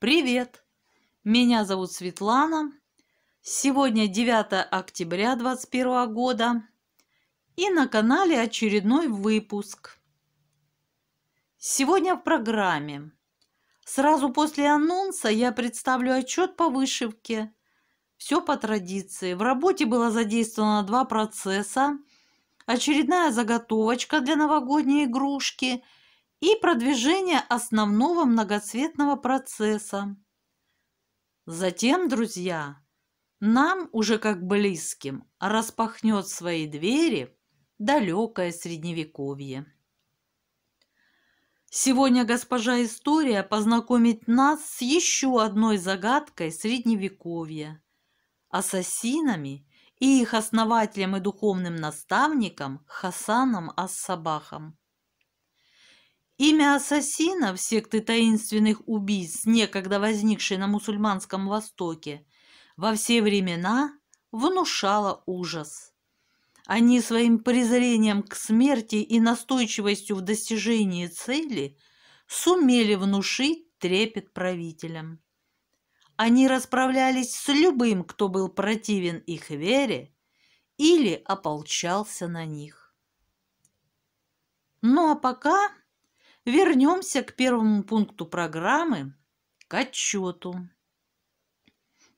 Привет! Меня зовут Светлана. Сегодня 9 октября 2021 года. И на канале очередной выпуск. Сегодня в программе. Сразу после анонса я представлю отчет по вышивке. Все по традиции. В работе было задействовано два процесса. Очередная заготовочка для новогодней игрушки – и продвижение основного многоцветного процесса. Затем, друзья, нам уже как близким распахнет свои двери далекое средневековье. Сегодня госпожа История познакомит нас с еще одной загадкой средневековья – ассасинами и их основателем и духовным наставником Хасаном Ассабахом. Имя ассасинов секты таинственных убийц, некогда возникшей на мусульманском Востоке, во все времена внушало ужас. Они своим презрением к смерти и настойчивостью в достижении цели сумели внушить трепет правителям. Они расправлялись с любым, кто был противен их вере или ополчался на них. Ну а пока Вернемся к первому пункту программы, к отчету.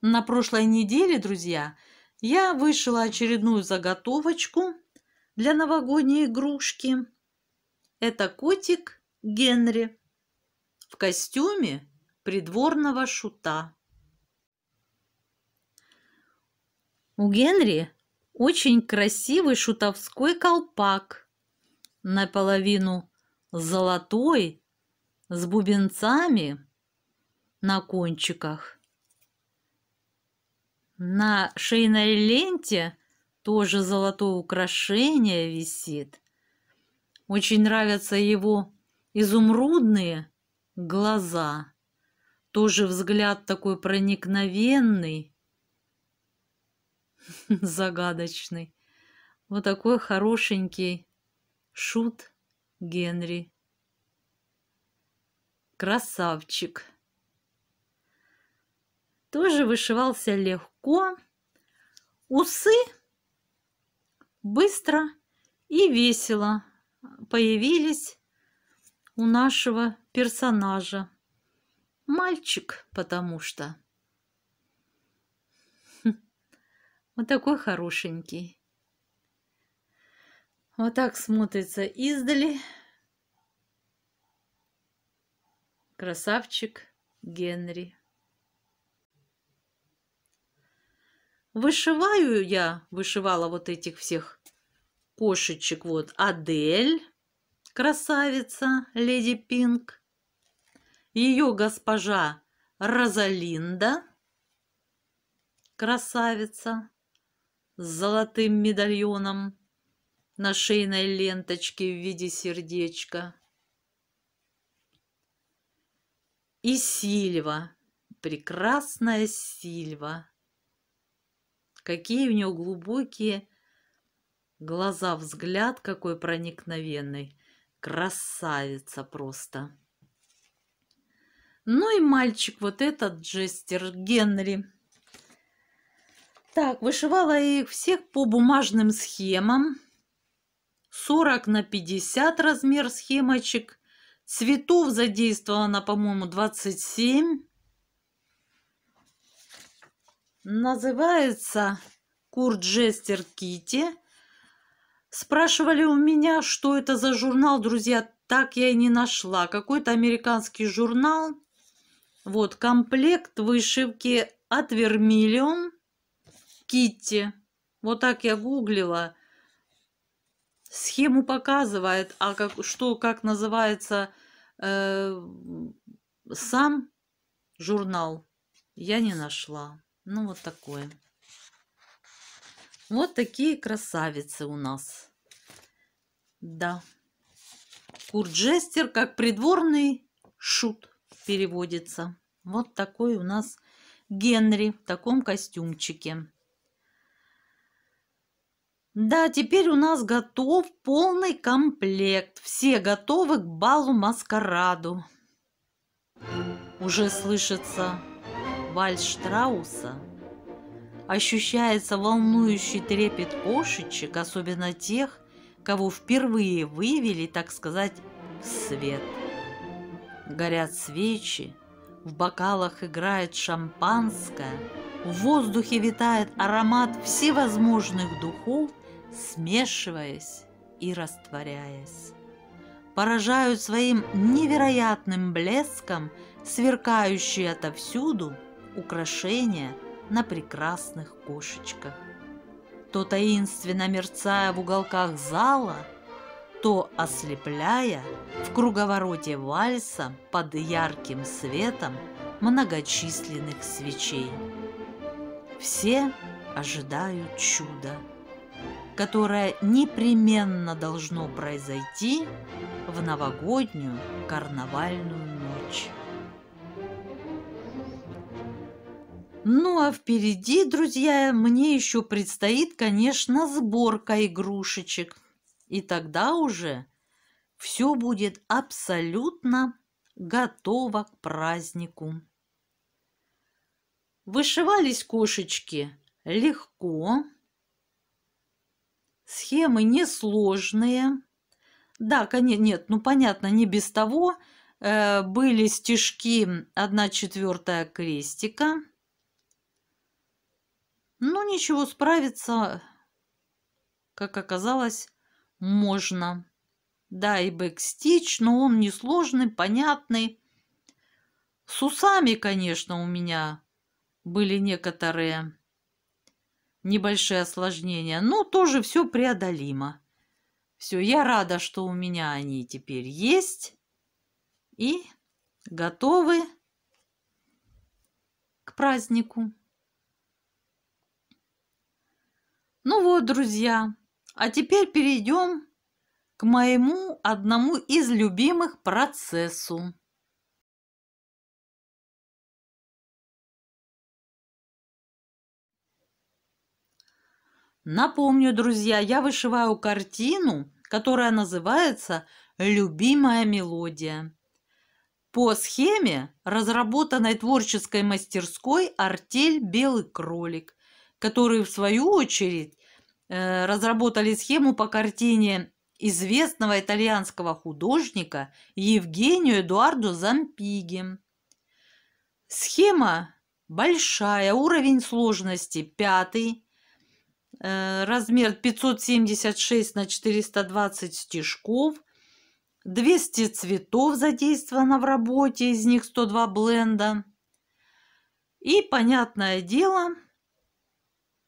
На прошлой неделе, друзья, я вышила очередную заготовочку для новогодней игрушки. Это котик Генри в костюме придворного шута. У Генри очень красивый шутовской колпак, наполовину золотой, с бубенцами на кончиках. На шейной ленте тоже золотое украшение висит. Очень нравятся его изумрудные глаза. Тоже взгляд такой проникновенный, загадочный. Вот такой хорошенький шут – Генри. Красавчик. Тоже вышивался легко. Усы быстро и весело появились у нашего персонажа. Мальчик, потому что. Вот такой хорошенький. Вот так смотрится издали. Красавчик Генри. Вышиваю я, вышивала вот этих всех кошечек. Вот Адель, красавица, леди Пинк. Ее госпожа Розалинда, красавица с золотым медальоном на шейной ленточке в виде сердечка. И Сильва, прекрасная Сильва. Какие у него глубокие глаза, взгляд какой проникновенный. Красавица просто. Ну и мальчик вот этот, Джестер Генри. Так, вышивала я их всех по бумажным схемам. 40 на 50 размер схемочек. Цветов задействовано, по-моему, 27. Называется курджестер Кити. Спрашивали у меня, что это за журнал, друзья, так я и не нашла. Какой-то американский журнал. Вот, комплект вышивки от Вермиллион Китти. Вот так я гуглила схему показывает, а как, что, как называется э, сам журнал, я не нашла. Ну, вот такое. Вот такие красавицы у нас. Да. Курджестер как придворный шут переводится. Вот такой у нас Генри в таком костюмчике. Да, теперь у нас готов полный комплект. Все готовы к балу-маскараду. Уже слышится вальс Штрауса. Ощущается волнующий трепет кошечек, особенно тех, кого впервые вывели, так сказать, в свет. Горят свечи, в бокалах играет шампанское, в воздухе витает аромат всевозможных духов – смешиваясь и растворяясь. Поражают своим невероятным блеском сверкающие отовсюду украшения на прекрасных кошечках. То таинственно мерцая в уголках зала, то ослепляя в круговороте вальса под ярким светом многочисленных свечей. Все ожидают чуда – которое непременно должно произойти в новогоднюю карнавальную ночь. Ну а впереди, друзья, мне еще предстоит, конечно, сборка игрушечек. И тогда уже все будет абсолютно готово к празднику. Вышивались кошечки легко, Схемы несложные. Да, конечно, нет, ну понятно, не без того. Э, были стежки 1 четвертая крестика. Ну ничего, справиться, как оказалось, можно. Да, и бэкстич, но он несложный, понятный. С усами, конечно, у меня были некоторые небольшие осложнения, но тоже все преодолимо. Все, я рада, что у меня они теперь есть и готовы к празднику. Ну вот, друзья, а теперь перейдем к моему одному из любимых процессу. Напомню, друзья, я вышиваю картину, которая называется «Любимая мелодия» по схеме, разработанной творческой мастерской «Артель Белый кролик», которые, в свою очередь, э, разработали схему по картине известного итальянского художника Евгению Эдуарду Зампиги. Схема большая, уровень сложности пятый, Э, размер 576 на 420 стежков, 200 цветов задействовано в работе, из них 102 бленда. И, понятное дело,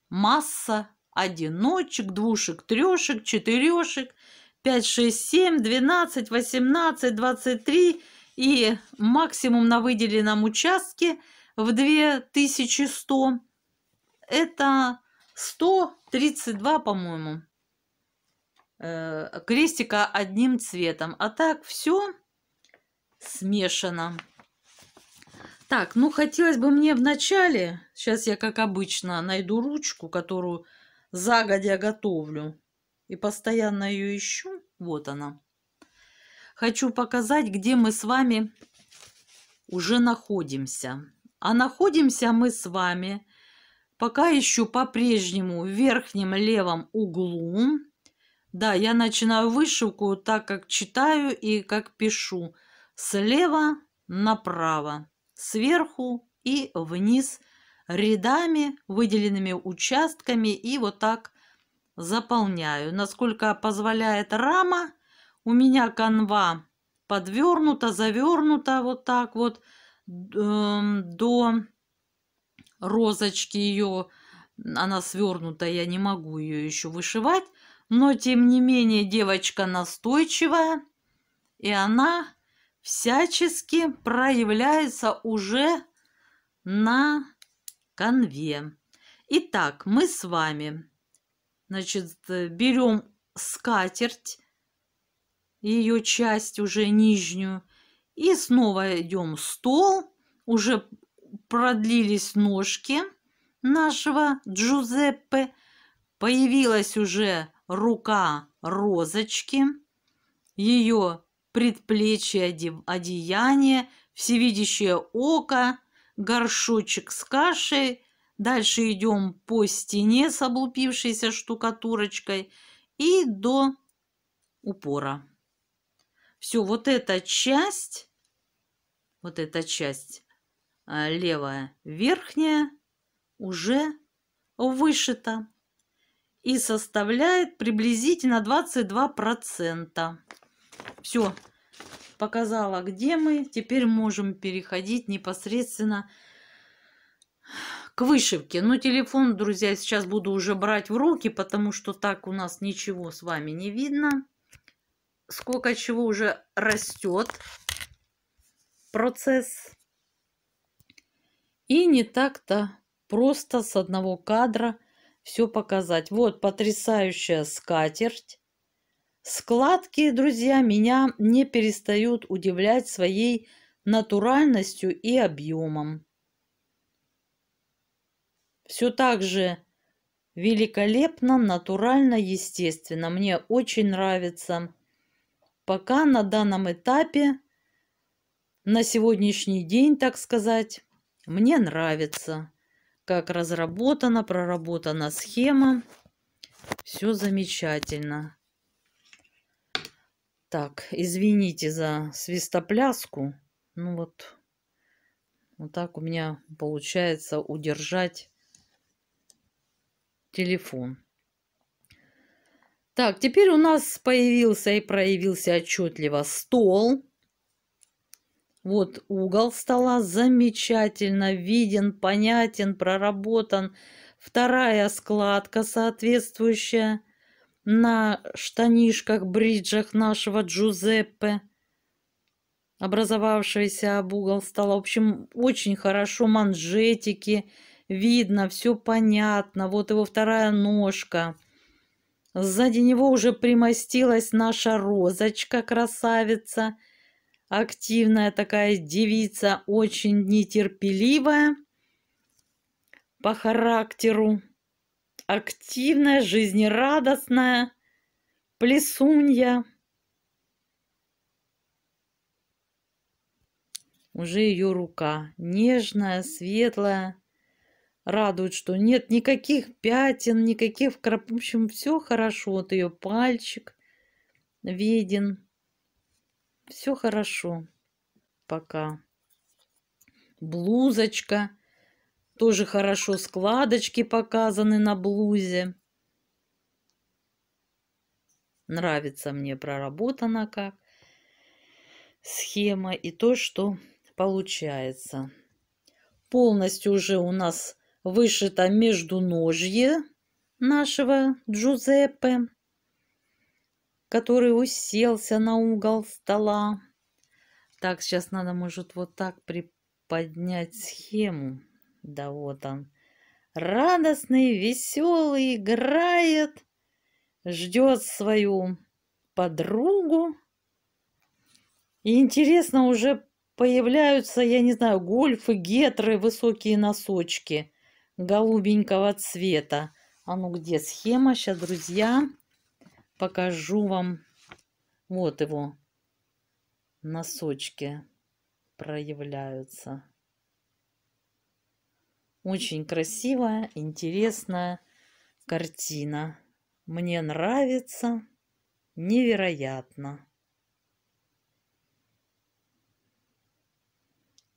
масса одиночек, двушек, трешек, четырешек, 5, 6, 7, 12, 18, 23 и максимум на выделенном участке в 2100 это 132, по-моему, э, крестика одним цветом. А так все смешано. Так, ну хотелось бы мне вначале, сейчас я как обычно найду ручку, которую загодя готовлю и постоянно ее ищу. Вот она. Хочу показать, где мы с вами уже находимся. А находимся мы с вами пока ищу по-прежнему в верхнем левом углу. Да, я начинаю вышивку так, как читаю и как пишу. Слева направо, сверху и вниз рядами, выделенными участками и вот так заполняю. Насколько позволяет рама, у меня канва подвернута, завернута вот так вот э, до розочки ее, она свернута, я не могу ее еще вышивать, но тем не менее девочка настойчивая, и она всячески проявляется уже на конве. Итак, мы с вами, значит, берем скатерть, ее часть уже нижнюю, и снова идем стол, уже продлились ножки нашего Джузеппе, появилась уже рука розочки, ее предплечье, одеяние, всевидящее око, горшочек с кашей. Дальше идем по стене с облупившейся штукатурочкой и до упора. Все, вот эта часть, вот эта часть а, левая верхняя уже вышита и составляет приблизительно 22%. Все, показала, где мы. Теперь можем переходить непосредственно к вышивке. Но ну, телефон, друзья, сейчас буду уже брать в руки, потому что так у нас ничего с вами не видно. Сколько чего уже растет процесс. И не так-то просто с одного кадра все показать. Вот потрясающая скатерть. Складки, друзья, меня не перестают удивлять своей натуральностью и объемом. Все так же великолепно, натурально, естественно. Мне очень нравится. Пока на данном этапе, на сегодняшний день, так сказать, мне нравится, как разработана, проработана схема. Все замечательно. Так, извините за свистопляску. Ну вот, вот так у меня получается удержать телефон. Так, теперь у нас появился и проявился отчетливо стол. Вот угол стола замечательно виден, понятен, проработан. Вторая складка соответствующая на штанишках-бриджах нашего Джузеппе, образовавшаяся об угол стола. В общем, очень хорошо манжетики, видно, все понятно. Вот его вторая ножка. Сзади него уже примостилась наша розочка-красавица – активная такая девица, очень нетерпеливая по характеру, активная, жизнерадостная, плесунья. Уже ее рука нежная, светлая, радует, что нет никаких пятен, никаких, в общем, все хорошо. Вот ее пальчик виден все хорошо. Пока. Блузочка. Тоже хорошо складочки показаны на блузе. Нравится мне проработана как схема и то, что получается. Полностью уже у нас вышито между междуножье нашего Джузеппе который уселся на угол стола. Так, сейчас надо, может, вот так приподнять схему. Да вот он. Радостный, веселый, играет, ждет свою подругу. И интересно, уже появляются, я не знаю, гольфы, гетры, высокие носочки голубенького цвета. А ну где схема? Сейчас, друзья, покажу вам. Вот его носочки проявляются. Очень красивая, интересная картина. Мне нравится невероятно.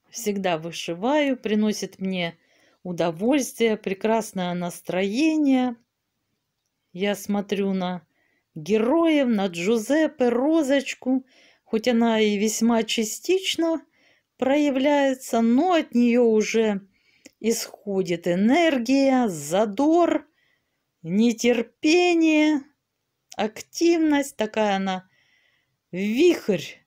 Всегда вышиваю, приносит мне удовольствие, прекрасное настроение. Я смотрю на героев, на Джузеппе, Розочку, хоть она и весьма частично проявляется, но от нее уже исходит энергия, задор, нетерпение, активность, такая она вихрь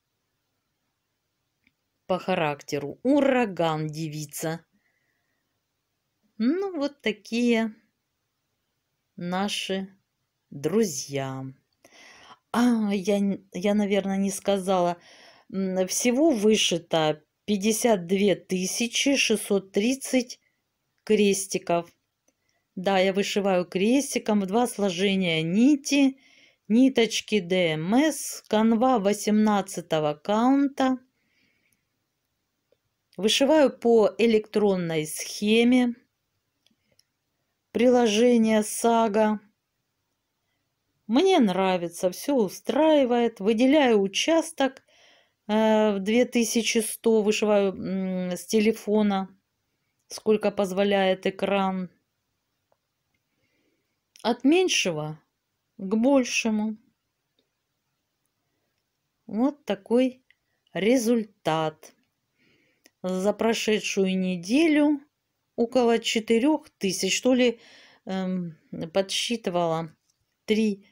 по характеру, ураган девица. Ну, вот такие наши друзья. А, я, я, наверное, не сказала. Всего вышито 52 630 крестиков. Да, я вышиваю крестиком два сложения нити, ниточки ДМС, канва 18 каунта. Вышиваю по электронной схеме приложение «Сага». Мне нравится, все устраивает. Выделяю участок э, в 2100, вышиваю с телефона, сколько позволяет экран. От меньшего к большему. Вот такой результат за прошедшую неделю около 4000, что ли, эм, подсчитывала 3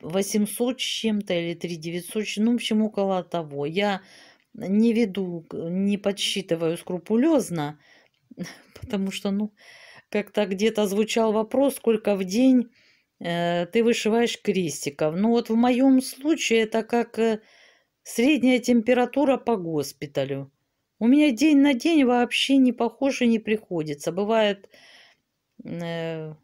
800 э, с чем-то или 3900, ну, в общем, около того. Я не веду, не подсчитываю скрупулезно, потому что, ну, как-то где-то звучал вопрос, сколько в день э, ты вышиваешь крестиков. Ну, вот в моем случае это как э, средняя температура по госпиталю. У меня день на день вообще не похоже не приходится. Бывает... Э,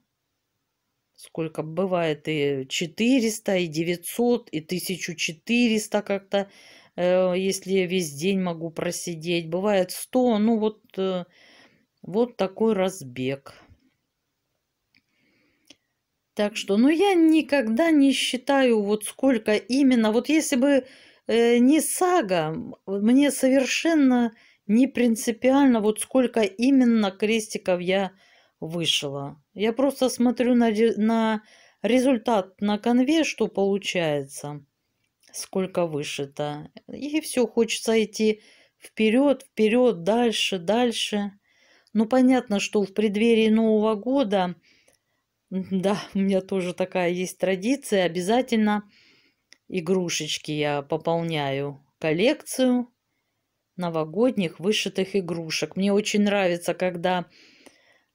сколько бывает и 400, и 900, и 1400 как-то, э, если я весь день могу просидеть. Бывает 100, ну вот, э, вот такой разбег. Так что, ну я никогда не считаю, вот сколько именно, вот если бы э, не сага, мне совершенно не принципиально, вот сколько именно крестиков я вышла. Я просто смотрю на, на результат на конве, что получается, сколько вышито. И все, хочется идти вперед, вперед, дальше, дальше. Ну, понятно, что в преддверии Нового года, да, у меня тоже такая есть традиция, обязательно игрушечки я пополняю коллекцию новогодних вышитых игрушек. Мне очень нравится, когда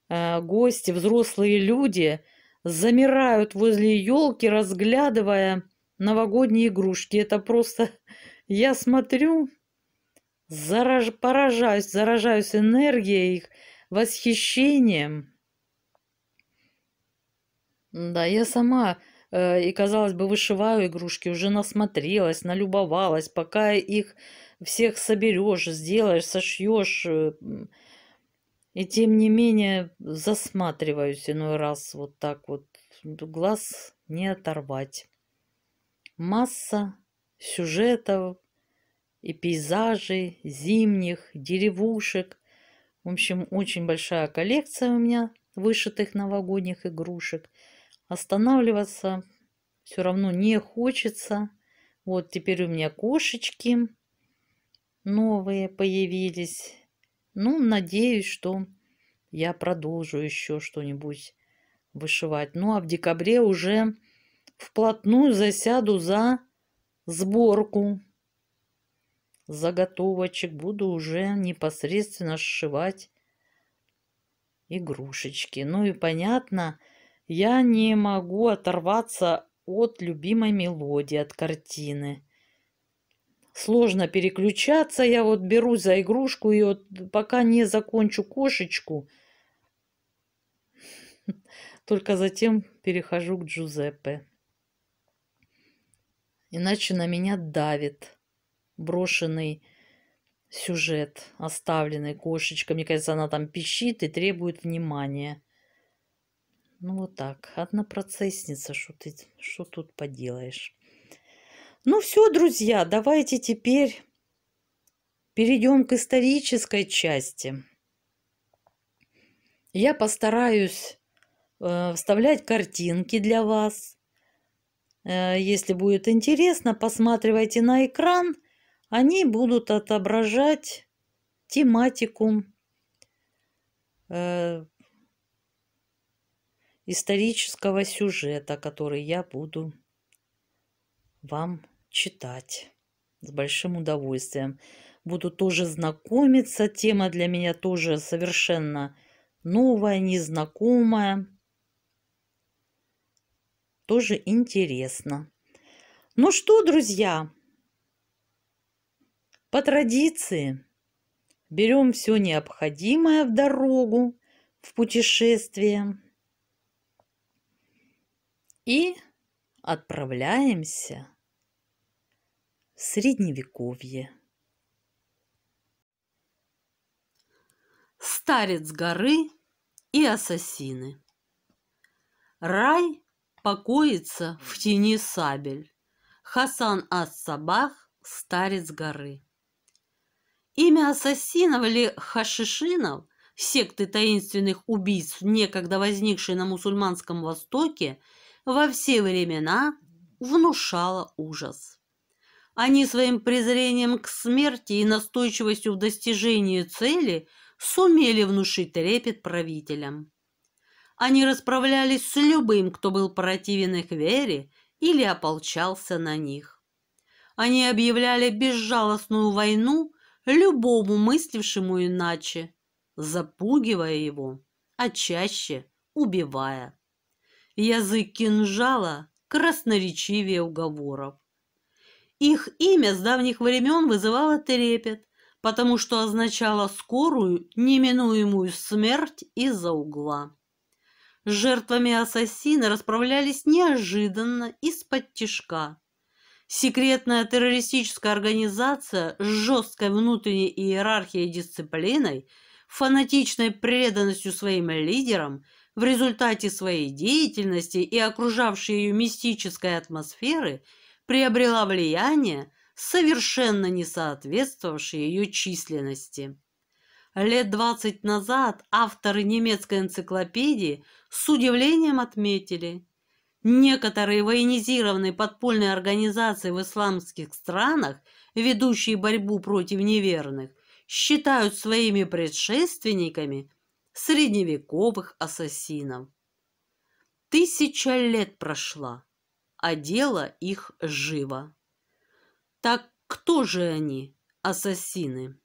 Э, гости, взрослые люди замирают возле елки, разглядывая новогодние игрушки. Это просто... Я смотрю, зараж... поражаюсь, заражаюсь энергией их, восхищением. Да, я сама, э, и казалось бы, вышиваю игрушки, уже насмотрелась, налюбовалась, пока их всех соберешь, сделаешь, сошьешь... Э, и тем не менее засматриваюсь иной раз вот так вот. Глаз не оторвать. Масса сюжетов и пейзажей зимних, деревушек. В общем, очень большая коллекция у меня вышитых новогодних игрушек. Останавливаться все равно не хочется. Вот теперь у меня кошечки новые появились. Ну, надеюсь, что я продолжу еще что-нибудь вышивать. Ну, а в декабре уже вплотную засяду за сборку заготовочек. Буду уже непосредственно сшивать игрушечки. Ну и понятно, я не могу оторваться от любимой мелодии, от картины сложно переключаться. Я вот беру за игрушку и вот пока не закончу кошечку, только затем перехожу к Джузеппе. Иначе на меня давит брошенный сюжет, оставленный кошечкой. Мне кажется, она там пищит и требует внимания. Ну вот так. Одна процессница, что ты, что тут поделаешь. Ну все, друзья, давайте теперь перейдем к исторической части. Я постараюсь э, вставлять картинки для вас. Э, если будет интересно, посматривайте на экран. Они будут отображать тематику э, исторического сюжета, который я буду вам читать. С большим удовольствием. Буду тоже знакомиться. Тема для меня тоже совершенно новая, незнакомая. Тоже интересно. Ну что, друзья, по традиции берем все необходимое в дорогу, в путешествие и отправляемся Средневековье. Старец горы и ассасины. Рай покоится в тени сабель. Хасан Ас-Сабах, старец горы. Имя ассасинов или хашишинов, секты таинственных убийств, некогда возникшей на мусульманском Востоке, во все времена внушало ужас. Они своим презрением к смерти и настойчивостью в достижении цели сумели внушить трепет правителям. Они расправлялись с любым, кто был противен их вере или ополчался на них. Они объявляли безжалостную войну любому мыслившему иначе, запугивая его, а чаще убивая. Язык кинжала красноречивее уговоров. Их имя с давних времен вызывало трепет, потому что означало скорую, неминуемую смерть из-за угла. С жертвами ассасина расправлялись неожиданно, из-под тишка. Секретная террористическая организация с жесткой внутренней иерархией и дисциплиной, фанатичной преданностью своим лидерам, в результате своей деятельности и окружавшей ее мистической атмосферы – приобрела влияние, совершенно не соответствовавшее ее численности. Лет двадцать назад авторы немецкой энциклопедии с удивлением отметили, некоторые военизированные подпольные организации в исламских странах, ведущие борьбу против неверных, считают своими предшественниками средневековых ассасинов. Тысяча лет прошла, одела а их живо. Так кто же они, ассасины?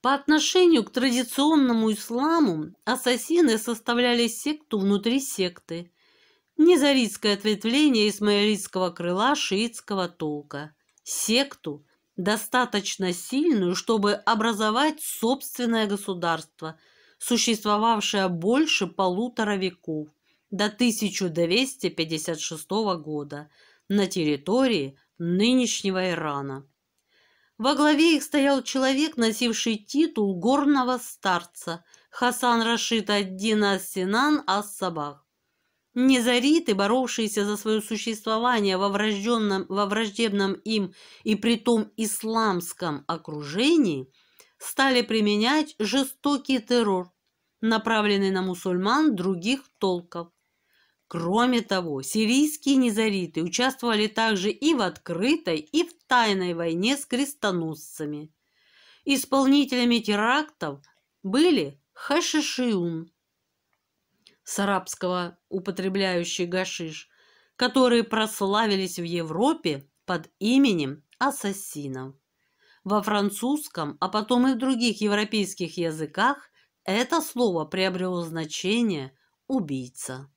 По отношению к традиционному исламу ассасины составляли секту внутри секты, низарийское ответвление исмаилитского крыла шиитского толка, секту, достаточно сильную, чтобы образовать собственное государство, существовавшее больше полутора веков до 1256 года на территории нынешнего Ирана. Во главе их стоял человек, носивший титул горного старца Хасан Рашид Аддин Ас-Синан Ас-Сабах. Незариты, боровшиеся за свое существование во, врожденном, во враждебном им и притом исламском окружении, стали применять жестокий террор, направленный на мусульман других толков. Кроме того, сирийские низариты участвовали также и в открытой, и в тайной войне с крестоносцами. Исполнителями терактов были Хашишиун, с арабского употребляющий гашиш, которые прославились в Европе под именем ассасинов. Во французском, а потом и в других европейских языках это слово приобрело значение «убийца».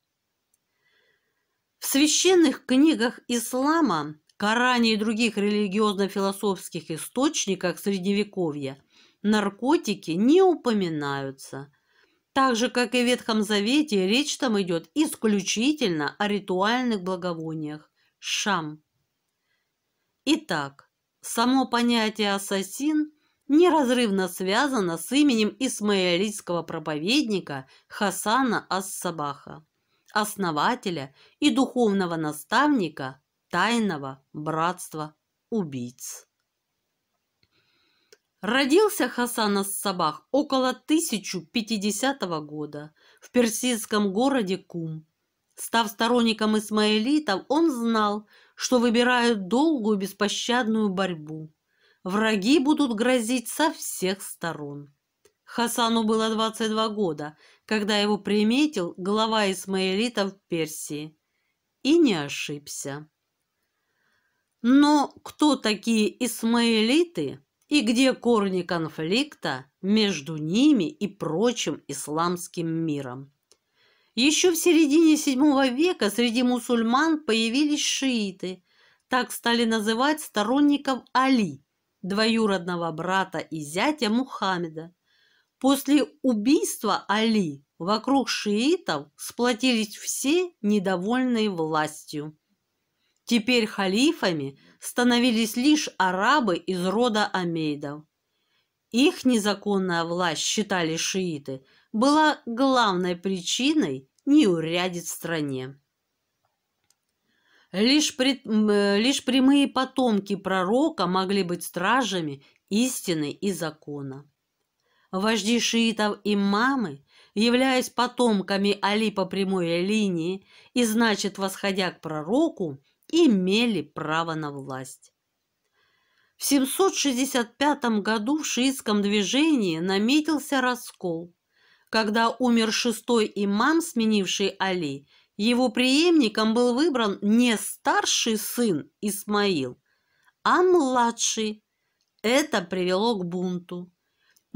В священных книгах ислама, Коране и других религиозно-философских источниках Средневековья наркотики не упоминаются. Так же, как и в Ветхом Завете, речь там идет исключительно о ритуальных благовониях – шам. Итак, само понятие «ассасин» неразрывно связано с именем исмаилитского проповедника Хасана Ас-Сабаха основателя и духовного наставника тайного братства убийц. Родился Хасан Ас-Сабах около 1050 года в персидском городе Кум. Став сторонником исмаилитов, он знал, что выбирают долгую беспощадную борьбу. Враги будут грозить со всех сторон. Хасану было 22 года – когда его приметил глава исмаилитов Персии. И не ошибся. Но кто такие исмаилиты и где корни конфликта между ними и прочим исламским миром? Еще в середине VII века среди мусульман появились шииты, так стали называть сторонников Али, двоюродного брата и зятя Мухаммеда, После убийства Али вокруг шиитов сплотились все недовольные властью. Теперь халифами становились лишь арабы из рода Амейдов. Их незаконная власть, считали шииты, была главной причиной неурядиц в стране. Лишь, при, э, лишь прямые потомки пророка могли быть стражами истины и закона вожди шиитов и мамы, являясь потомками Али по прямой линии и, значит, восходя к пророку, имели право на власть. В 765 году в шиитском движении наметился раскол. Когда умер шестой имам, сменивший Али, его преемником был выбран не старший сын Исмаил, а младший. Это привело к бунту.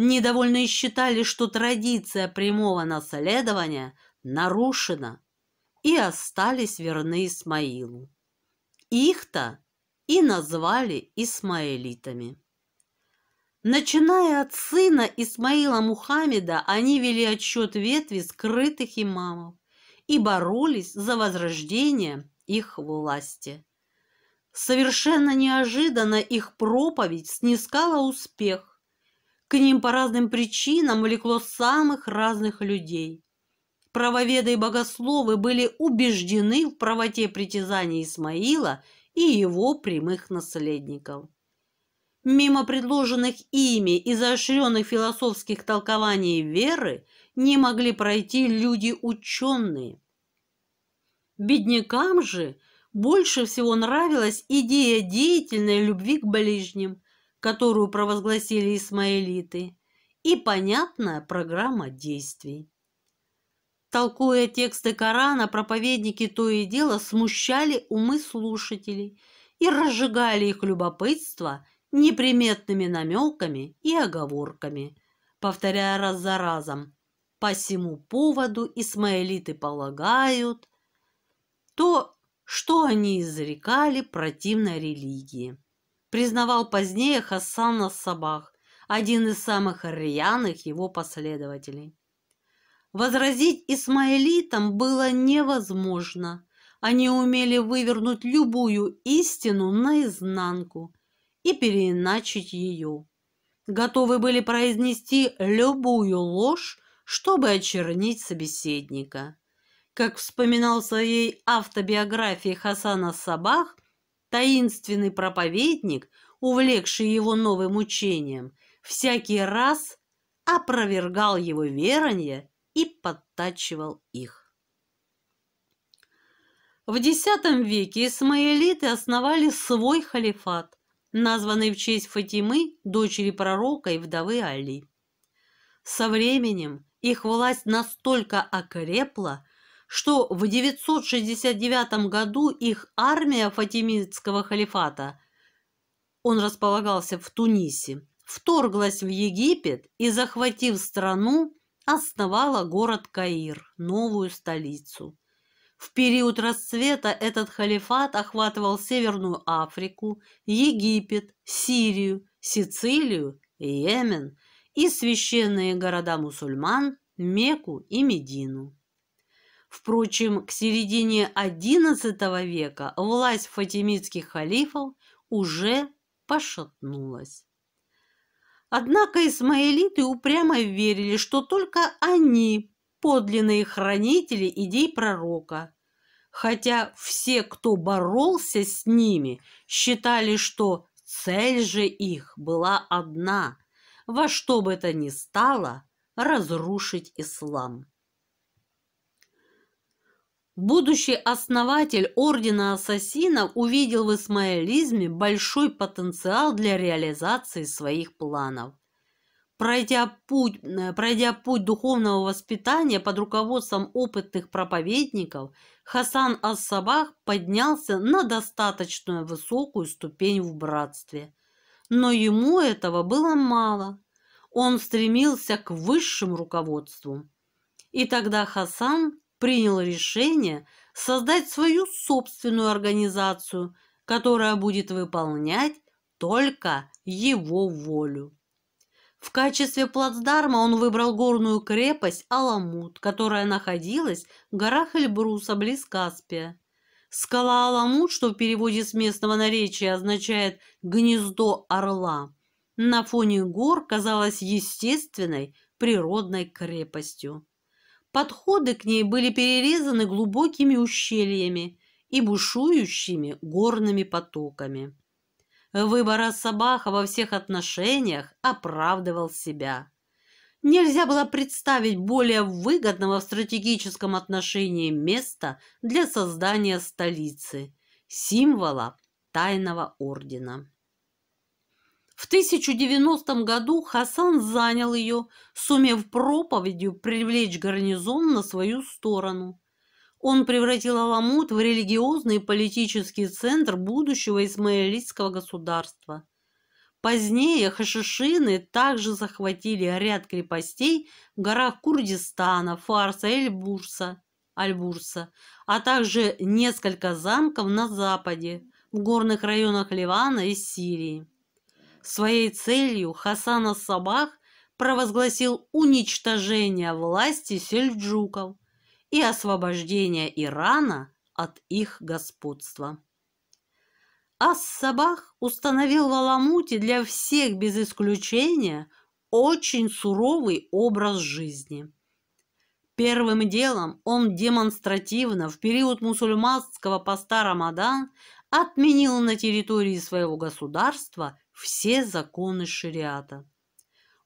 Недовольные считали, что традиция прямого наследования нарушена, и остались верны Исмаилу. Их-то и назвали исмаилитами. Начиная от сына Исмаила Мухаммеда, они вели отчет ветви скрытых имамов и боролись за возрождение их власти. Совершенно неожиданно их проповедь снискала успех, к ним по разным причинам влекло самых разных людей. Правоведы и богословы были убеждены в правоте притязаний Исмаила и его прямых наследников. Мимо предложенных ими и заощренных философских толкований веры не могли пройти люди-ученые. Беднякам же больше всего нравилась идея деятельной любви к ближним – которую провозгласили исмаилиты, и понятная программа действий. Толкуя тексты Корана, проповедники то и дело смущали умы слушателей и разжигали их любопытство неприметными намеками и оговорками, повторяя раз за разом. По сему поводу исмаилиты полагают то, что они изрекали противно религии признавал позднее Хасан Ас-Сабах, один из самых рьяных его последователей. Возразить исмаилитам было невозможно. Они умели вывернуть любую истину наизнанку и переиначить ее. Готовы были произнести любую ложь, чтобы очернить собеседника. Как вспоминал в своей автобиографии Хасана сабах Таинственный проповедник, увлекший его новым учением, всякий раз опровергал его верование и подтачивал их. В X веке исмаилиты основали свой халифат, названный в честь Фатимы, дочери пророка и вдовы Али. Со временем их власть настолько окрепла, что в 969 году их армия Фатимидского халифата, он располагался в Тунисе, вторглась в Египет и, захватив страну, основала город Каир, новую столицу. В период расцвета этот халифат охватывал Северную Африку, Египет, Сирию, Сицилию, Йемен и священные города мусульман Мекку и Медину. Впрочем, к середине XI века власть фатимидских халифов уже пошатнулась. Однако исмаилиты упрямо верили, что только они – подлинные хранители идей пророка, хотя все, кто боролся с ними, считали, что цель же их была одна – во что бы то ни стало разрушить ислам. Будущий основатель Ордена Ассасинов увидел в исмаилизме большой потенциал для реализации своих планов. Пройдя путь, э, пройдя путь духовного воспитания под руководством опытных проповедников, Хасан Ас-Сабах поднялся на достаточно высокую ступень в братстве. Но ему этого было мало. Он стремился к высшим руководству. И тогда Хасан принял решение создать свою собственную организацию, которая будет выполнять только его волю. В качестве плацдарма он выбрал горную крепость Аламут, которая находилась в горах Эльбруса, близ Каспия. Скала Аламут, что в переводе с местного наречия означает «гнездо орла», на фоне гор казалась естественной природной крепостью. Подходы к ней были перерезаны глубокими ущельями и бушующими горными потоками. Выбор Ассабаха во всех отношениях оправдывал себя. Нельзя было представить более выгодного в стратегическом отношении места для создания столицы, символа тайного ордена. В 1090 году Хасан занял ее, сумев проповедью привлечь гарнизон на свою сторону. Он превратил Аламут в религиозный и политический центр будущего исмаилитского государства. Позднее хашишины также захватили ряд крепостей в горах Курдистана, Фарса, Эльбурса, Альбурса, а также несколько замков на западе, в горных районах Ливана и Сирии. Своей целью Хасана Сабах провозгласил уничтожение власти сельджуков и освобождение Ирана от их господства. Ас-Сабах установил в Аламуте для всех без исключения очень суровый образ жизни. Первым делом он демонстративно в период мусульманского поста Рамадан отменил на территории своего государства все законы шариата.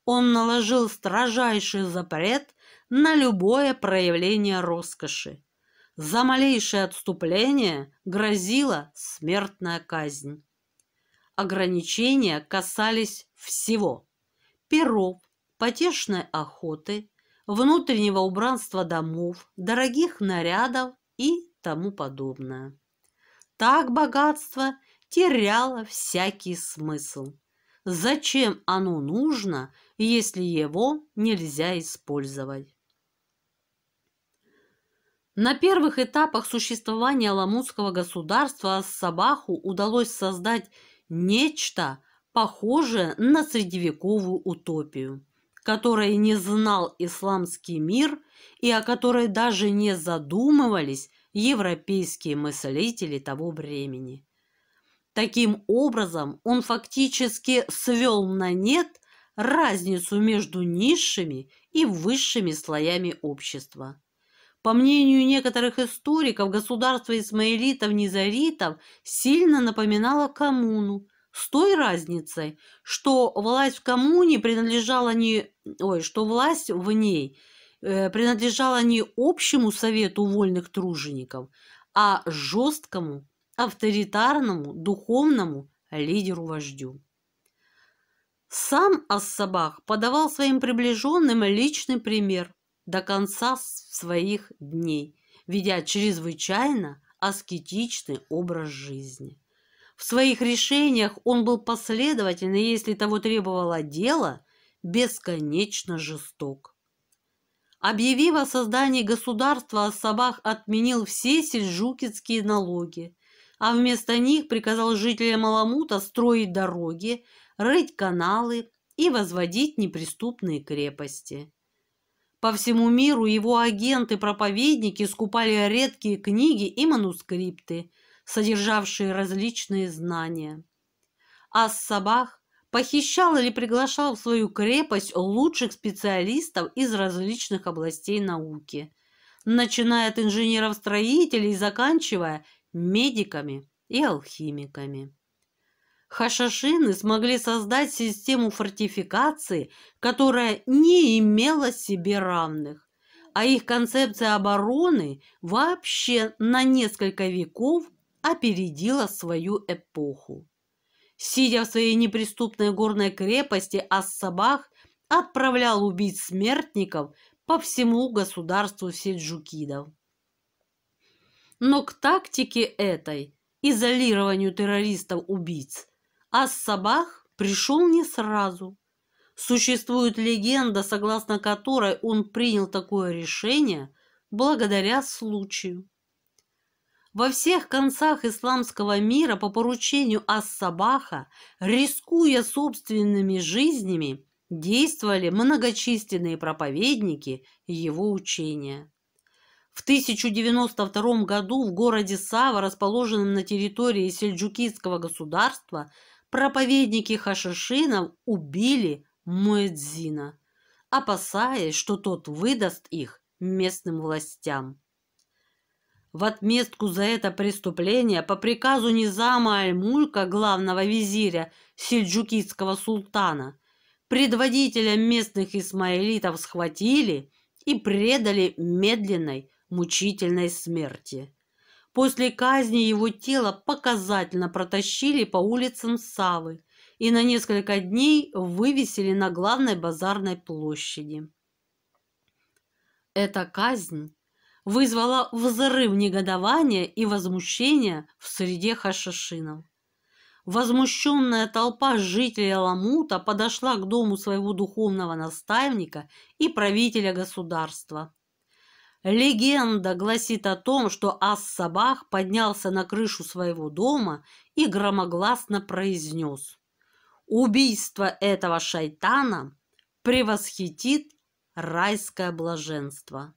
Он наложил строжайший запрет на любое проявление роскоши. За малейшее отступление грозила смертная казнь. Ограничения касались всего – перов, потешной охоты, внутреннего убранства домов, дорогих нарядов и тому подобное. Так богатство теряло всякий смысл. Зачем оно нужно, если его нельзя использовать? На первых этапах существования Ламутского государства Сабаху удалось создать нечто похожее на средневековую утопию, которой не знал исламский мир и о которой даже не задумывались европейские мыслители того времени. Таким образом, он фактически свел на нет разницу между низшими и высшими слоями общества. По мнению некоторых историков, государство исмаилитов-низаритов сильно напоминало коммуну, с той разницей, что власть в коммуне принадлежала не, ой, что власть в ней э, принадлежала не общему совету вольных тружеников, а жесткому авторитарному духовному лидеру-вождю. Сам Ассабах подавал своим приближенным личный пример до конца своих дней, ведя чрезвычайно аскетичный образ жизни. В своих решениях он был последователен если того требовало дело, бесконечно жесток. Объявив о создании государства, Ассабах отменил все сельджукидские налоги – а вместо них приказал жителям Аламута строить дороги, рыть каналы и возводить неприступные крепости. По всему миру его агенты-проповедники скупали редкие книги и манускрипты, содержавшие различные знания. Ас-Сабах похищал или приглашал в свою крепость лучших специалистов из различных областей науки, начиная от инженеров-строителей и заканчивая медиками и алхимиками. Хашашины смогли создать систему фортификации, которая не имела себе равных, а их концепция обороны вообще на несколько веков опередила свою эпоху. Сидя в своей неприступной горной крепости Ассабах отправлял убить смертников по всему государству сельджукидов но к тактике этой, изолированию террористов-убийц, Ас-Сабах пришел не сразу. Существует легенда, согласно которой он принял такое решение благодаря случаю. Во всех концах исламского мира по поручению Ас-Сабаха, рискуя собственными жизнями, действовали многочисленные проповедники его учения. В 1092 году в городе Сава, расположенном на территории сельджукидского государства, проповедники хашишинов убили Муэдзина, опасаясь, что тот выдаст их местным властям. В отместку за это преступление по приказу Низама Аль-Мулька, главного визиря сельджукидского султана, предводителя местных исмаилитов схватили и предали медленной, мучительной смерти. После казни его тело показательно протащили по улицам Савы и на несколько дней вывесили на главной базарной площади. Эта казнь вызвала взрыв негодования и возмущения в среде хашишинов. Возмущенная толпа жителей Ламута подошла к дому своего духовного наставника и правителя государства. Легенда гласит о том, что Ас-Сабах поднялся на крышу своего дома и громогласно произнес «Убийство этого шайтана превосхитит райское блаженство».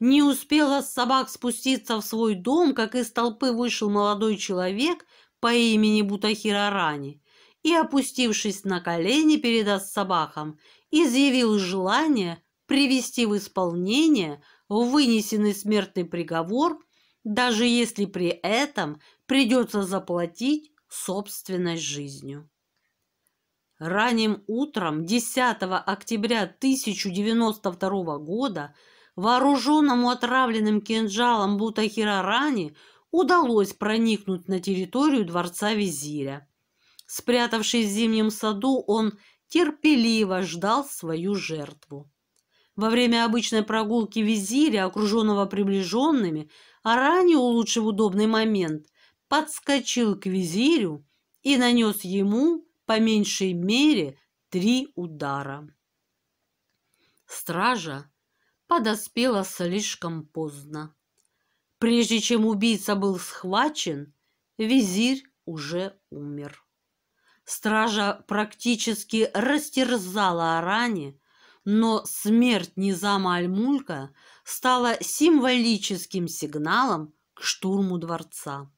Не успел Ас Сабах спуститься в свой дом, как из толпы вышел молодой человек по имени Бутахира Рани и, опустившись на колени перед Сабахом, изъявил желание привести в исполнение – вынесенный смертный приговор, даже если при этом придется заплатить собственной жизнью. Ранним утром 10 октября 1092 года вооруженному отравленным кинжалом Бутахира Рани удалось проникнуть на территорию дворца визиря. Спрятавшись в зимнем саду, он терпеливо ждал свою жертву. Во время обычной прогулки визиря, окруженного приближенными, Аранию, улучшив удобный момент, подскочил к визирю и нанес ему, по меньшей мере, три удара. Стража подоспела слишком поздно. Прежде чем убийца был схвачен, визирь уже умер. Стража практически растерзала Арани, но смерть Низама Аль-Мулька стала символическим сигналом к штурму дворца.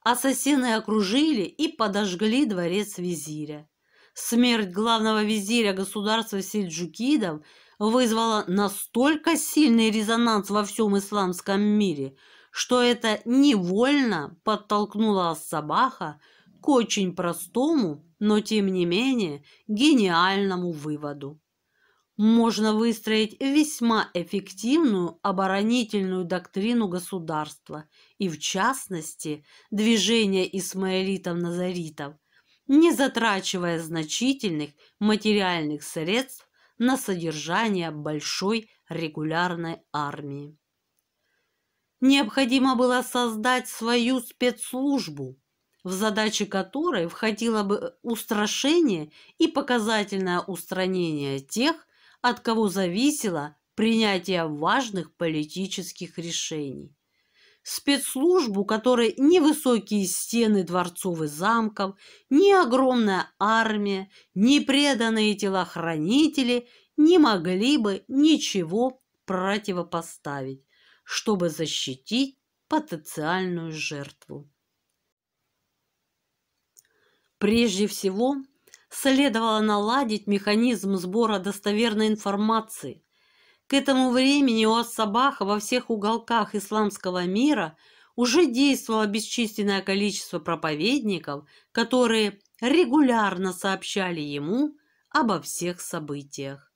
Ассасины окружили и подожгли дворец визиря. Смерть главного визиря государства сельджукидов вызвала настолько сильный резонанс во всем исламском мире, что это невольно подтолкнуло Ассабаха к очень простому, но тем не менее гениальному выводу можно выстроить весьма эффективную оборонительную доктрину государства и, в частности, движение исмаилитов-назаритов, не затрачивая значительных материальных средств на содержание большой регулярной армии. Необходимо было создать свою спецслужбу, в задачи которой входило бы устрашение и показательное устранение тех, от кого зависело принятие важных политических решений. Спецслужбу, которой ни высокие стены дворцовых замков, ни огромная армия, ни преданные телохранители не могли бы ничего противопоставить, чтобы защитить потенциальную жертву. Прежде всего, следовало наладить механизм сбора достоверной информации. К этому времени у Ассабаха во всех уголках исламского мира уже действовало бесчисленное количество проповедников, которые регулярно сообщали ему обо всех событиях.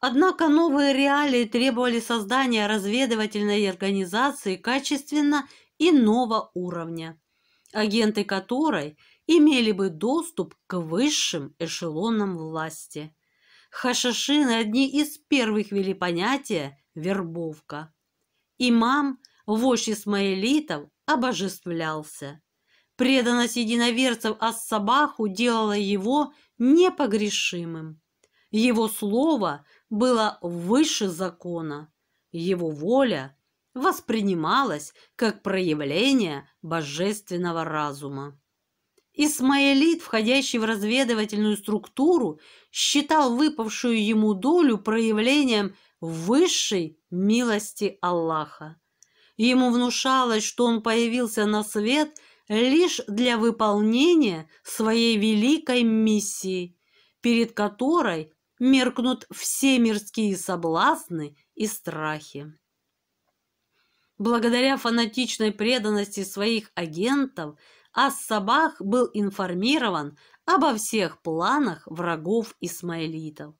Однако новые реалии требовали создания разведывательной организации качественно иного уровня, агенты которой – имели бы доступ к высшим эшелонам власти. Хашишины одни из первых вели понятие «вербовка». Имам, вождь исмаилитов, обожествлялся. Преданность единоверцев Ас-Сабаху делала его непогрешимым. Его слово было выше закона, его воля воспринималась как проявление божественного разума. Исмаэлит, входящий в разведывательную структуру, считал выпавшую ему долю проявлением высшей милости Аллаха. Ему внушалось, что он появился на свет лишь для выполнения своей великой миссии, перед которой меркнут все мирские соблазны и страхи. Благодаря фанатичной преданности своих агентов – Ас-Сабах был информирован обо всех планах врагов исмаилитов.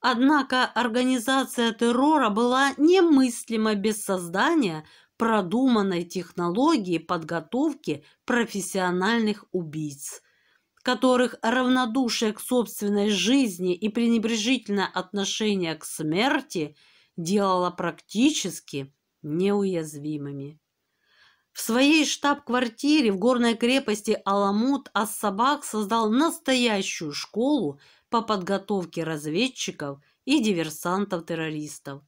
Однако организация террора была немыслима без создания продуманной технологии подготовки профессиональных убийц, которых равнодушие к собственной жизни и пренебрежительное отношение к смерти делало практически неуязвимыми. В своей штаб-квартире в горной крепости Аламут Ассабак создал настоящую школу по подготовке разведчиков и диверсантов-террористов.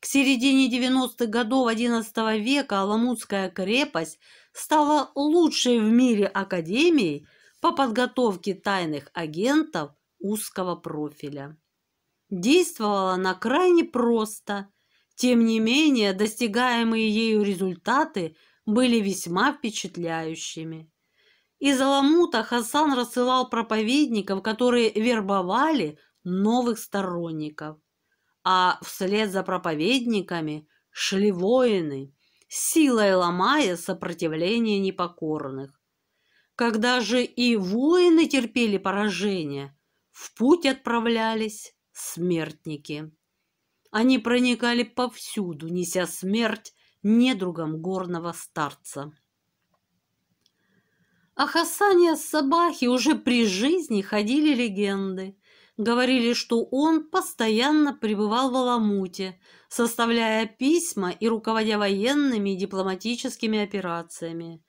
К середине 90-х годов XI века Аламутская крепость стала лучшей в мире академией по подготовке тайных агентов узкого профиля. Действовала она крайне просто. Тем не менее, достигаемые ею результаты – были весьма впечатляющими. Из Аламута Хасан рассылал проповедников, которые вербовали новых сторонников. А вслед за проповедниками шли воины, силой ломая сопротивление непокорных. Когда же и воины терпели поражение, в путь отправлялись смертники. Они проникали повсюду, неся смерть недругом горного старца. О Хасане Сабахе уже при жизни ходили легенды. Говорили, что он постоянно пребывал в Аламуте, составляя письма и руководя военными и дипломатическими операциями.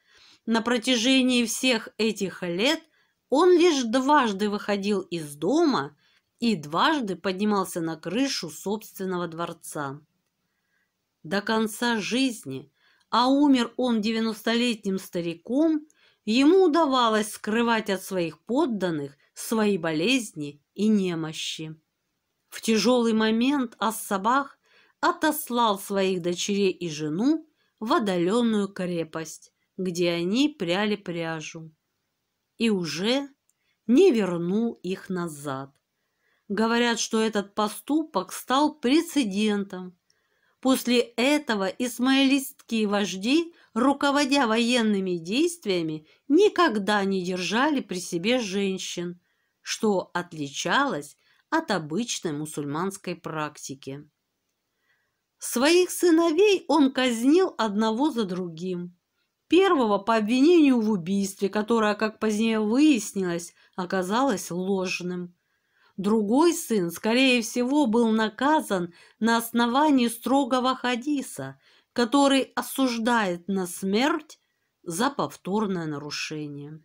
На протяжении всех этих лет он лишь дважды выходил из дома и дважды поднимался на крышу собственного дворца до конца жизни, а умер он девяностолетним стариком, ему удавалось скрывать от своих подданных свои болезни и немощи. В тяжелый момент Ас-Сабах отослал своих дочерей и жену в отдаленную крепость, где они пряли пряжу, и уже не вернул их назад. Говорят, что этот поступок стал прецедентом, После этого исмаилистские вожди, руководя военными действиями, никогда не держали при себе женщин, что отличалось от обычной мусульманской практики. Своих сыновей он казнил одного за другим. Первого по обвинению в убийстве, которое, как позднее выяснилось, оказалось ложным. Другой сын, скорее всего, был наказан на основании строгого хадиса, который осуждает на смерть за повторное нарушение.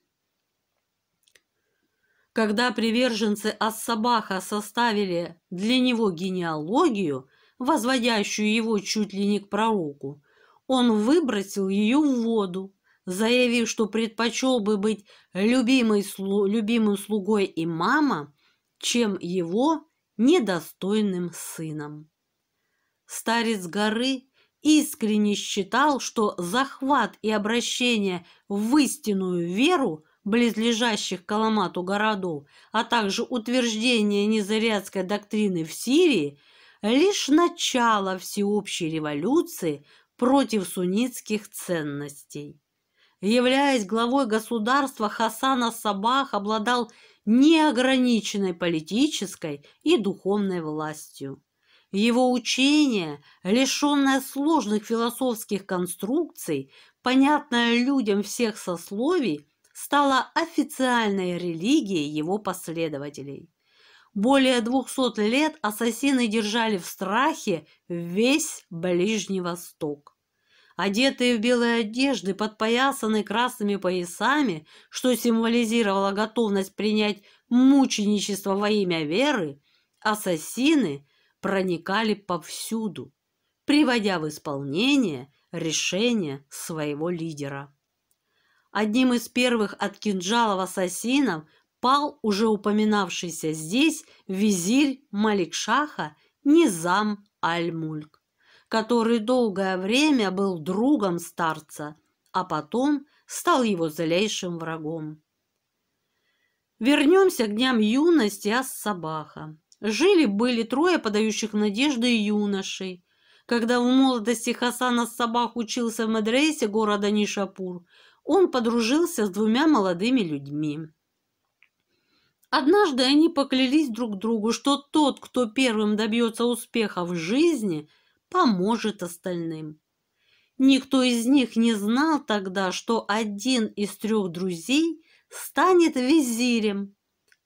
Когда приверженцы Ас-Сабаха составили для него генеалогию, возводящую его чуть ли не к пророку, он выбросил ее в воду, заявив, что предпочел бы быть любимой, любимым слугой имама, чем его недостойным сыном. Старец горы искренне считал, что захват и обращение в истинную веру близлежащих к Аламату городов, а также утверждение незарядской доктрины в Сирии – лишь начало всеобщей революции против суннитских ценностей. Являясь главой государства, Хасан Асабах обладал неограниченной политической и духовной властью. Его учение, лишенное сложных философских конструкций, понятное людям всех сословий, стало официальной религией его последователей. Более двухсот лет ассасины держали в страхе весь Ближний Восток одетые в белые одежды, подпоясанные красными поясами, что символизировало готовность принять мученичество во имя веры, ассасины проникали повсюду, приводя в исполнение решение своего лидера. Одним из первых от кинжалов ассасинов пал уже упоминавшийся здесь визирь Маликшаха Низам Аль-Мульк который долгое время был другом старца, а потом стал его злейшим врагом. Вернемся к дням юности Ас-Сабаха. Жили-были трое подающих надежды юношей. Когда в молодости Хасан Ас-Сабах учился в Мадрейсе города Нишапур, он подружился с двумя молодыми людьми. Однажды они поклялись друг другу, что тот, кто первым добьется успеха в жизни, поможет остальным. Никто из них не знал тогда, что один из трех друзей станет визирем,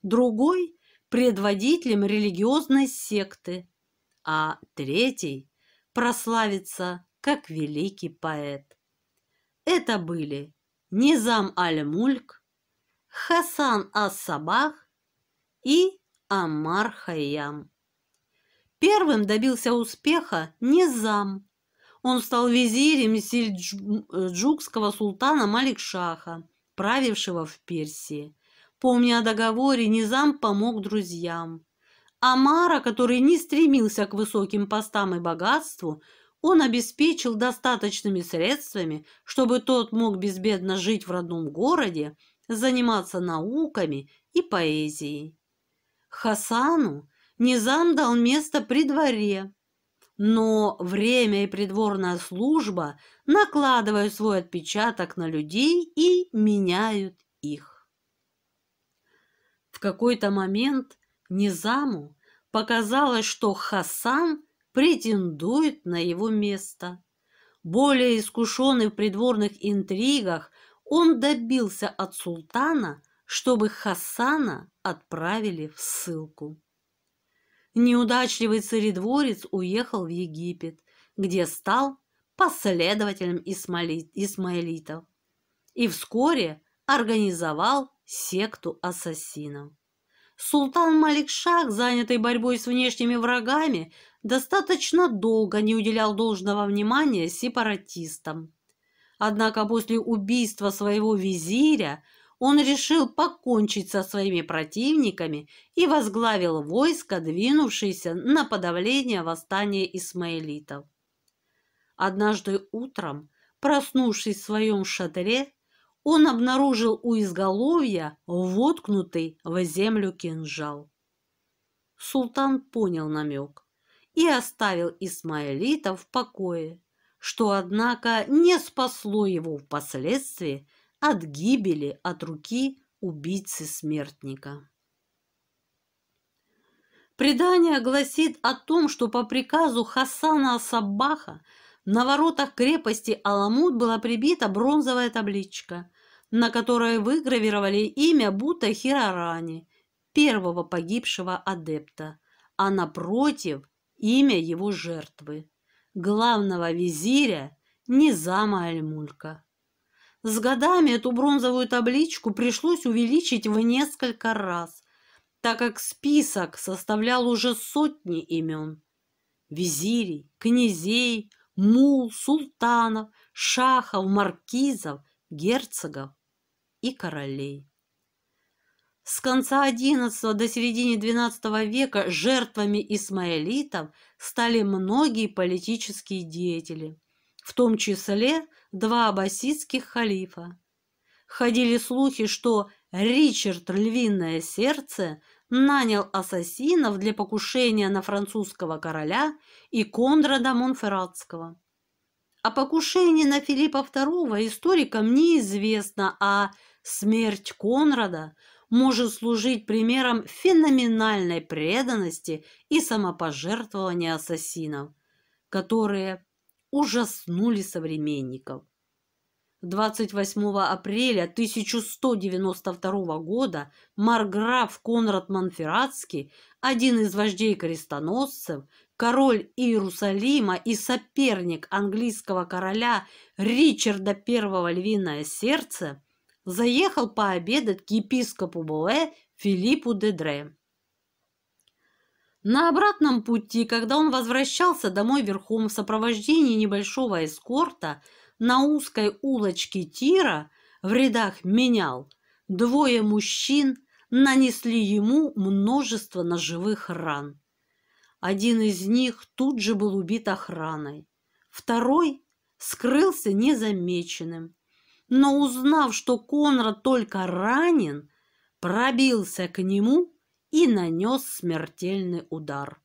другой – предводителем религиозной секты, а третий прославится как великий поэт. Это были Низам Аль-Мульк, Хасан Ас-Сабах и Амар Хайям. Первым добился успеха Низам. Он стал визирем сельджукского султана Маликшаха, правившего в Персии. Помня о договоре, Низам помог друзьям. Амара, который не стремился к высоким постам и богатству, он обеспечил достаточными средствами, чтобы тот мог безбедно жить в родном городе, заниматься науками и поэзией. Хасану Низам дал место при дворе. Но время и придворная служба накладывают свой отпечаток на людей и меняют их. В какой-то момент Низаму показалось, что Хасан претендует на его место. Более искушенный в придворных интригах, он добился от султана, чтобы Хасана отправили в ссылку неудачливый царедворец уехал в Египет, где стал последователем исмаилитов и вскоре организовал секту ассасинов. Султан Маликшах, занятый борьбой с внешними врагами, достаточно долго не уделял должного внимания сепаратистам. Однако после убийства своего визиря – он решил покончить со своими противниками и возглавил войско, двинувшееся на подавление восстания исмаилитов. Однажды утром, проснувшись в своем шатре, он обнаружил у изголовья воткнутый в землю кинжал. Султан понял намек и оставил исмаилитов в покое, что, однако, не спасло его впоследствии от гибели от руки убийцы-смертника. Предание гласит о том, что по приказу Хасана Асабаха на воротах крепости Аламут была прибита бронзовая табличка, на которой выгравировали имя Бута Хирарани, первого погибшего адепта, а напротив – имя его жертвы, главного визиря Низама Аль-Мулька. С годами эту бронзовую табличку пришлось увеличить в несколько раз, так как список составлял уже сотни имен. Визирей, князей, мул, султанов, шахов, маркизов, герцогов и королей. С конца XI до середины XII века жертвами исмаилитов стали многие политические деятели, в том числе два аббасидских халифа. Ходили слухи, что Ричард Львиное Сердце нанял ассасинов для покушения на французского короля и Конрада Монферратского. О покушении на Филиппа II историкам неизвестно, а смерть Конрада может служить примером феноменальной преданности и самопожертвования ассасинов, которые ужаснули современников. 28 апреля 1192 года марграф Конрад Манфератский, один из вождей крестоносцев, король Иерусалима и соперник английского короля Ричарда I Львиное Сердце, заехал пообедать к епископу Буэ Филиппу де Дре. На обратном пути, когда он возвращался домой верхом в сопровождении небольшого эскорта, на узкой улочке Тира в рядах менял двое мужчин нанесли ему множество ножевых ран. Один из них тут же был убит охраной, второй скрылся незамеченным. Но узнав, что Конрад только ранен, пробился к нему и нанес смертельный удар.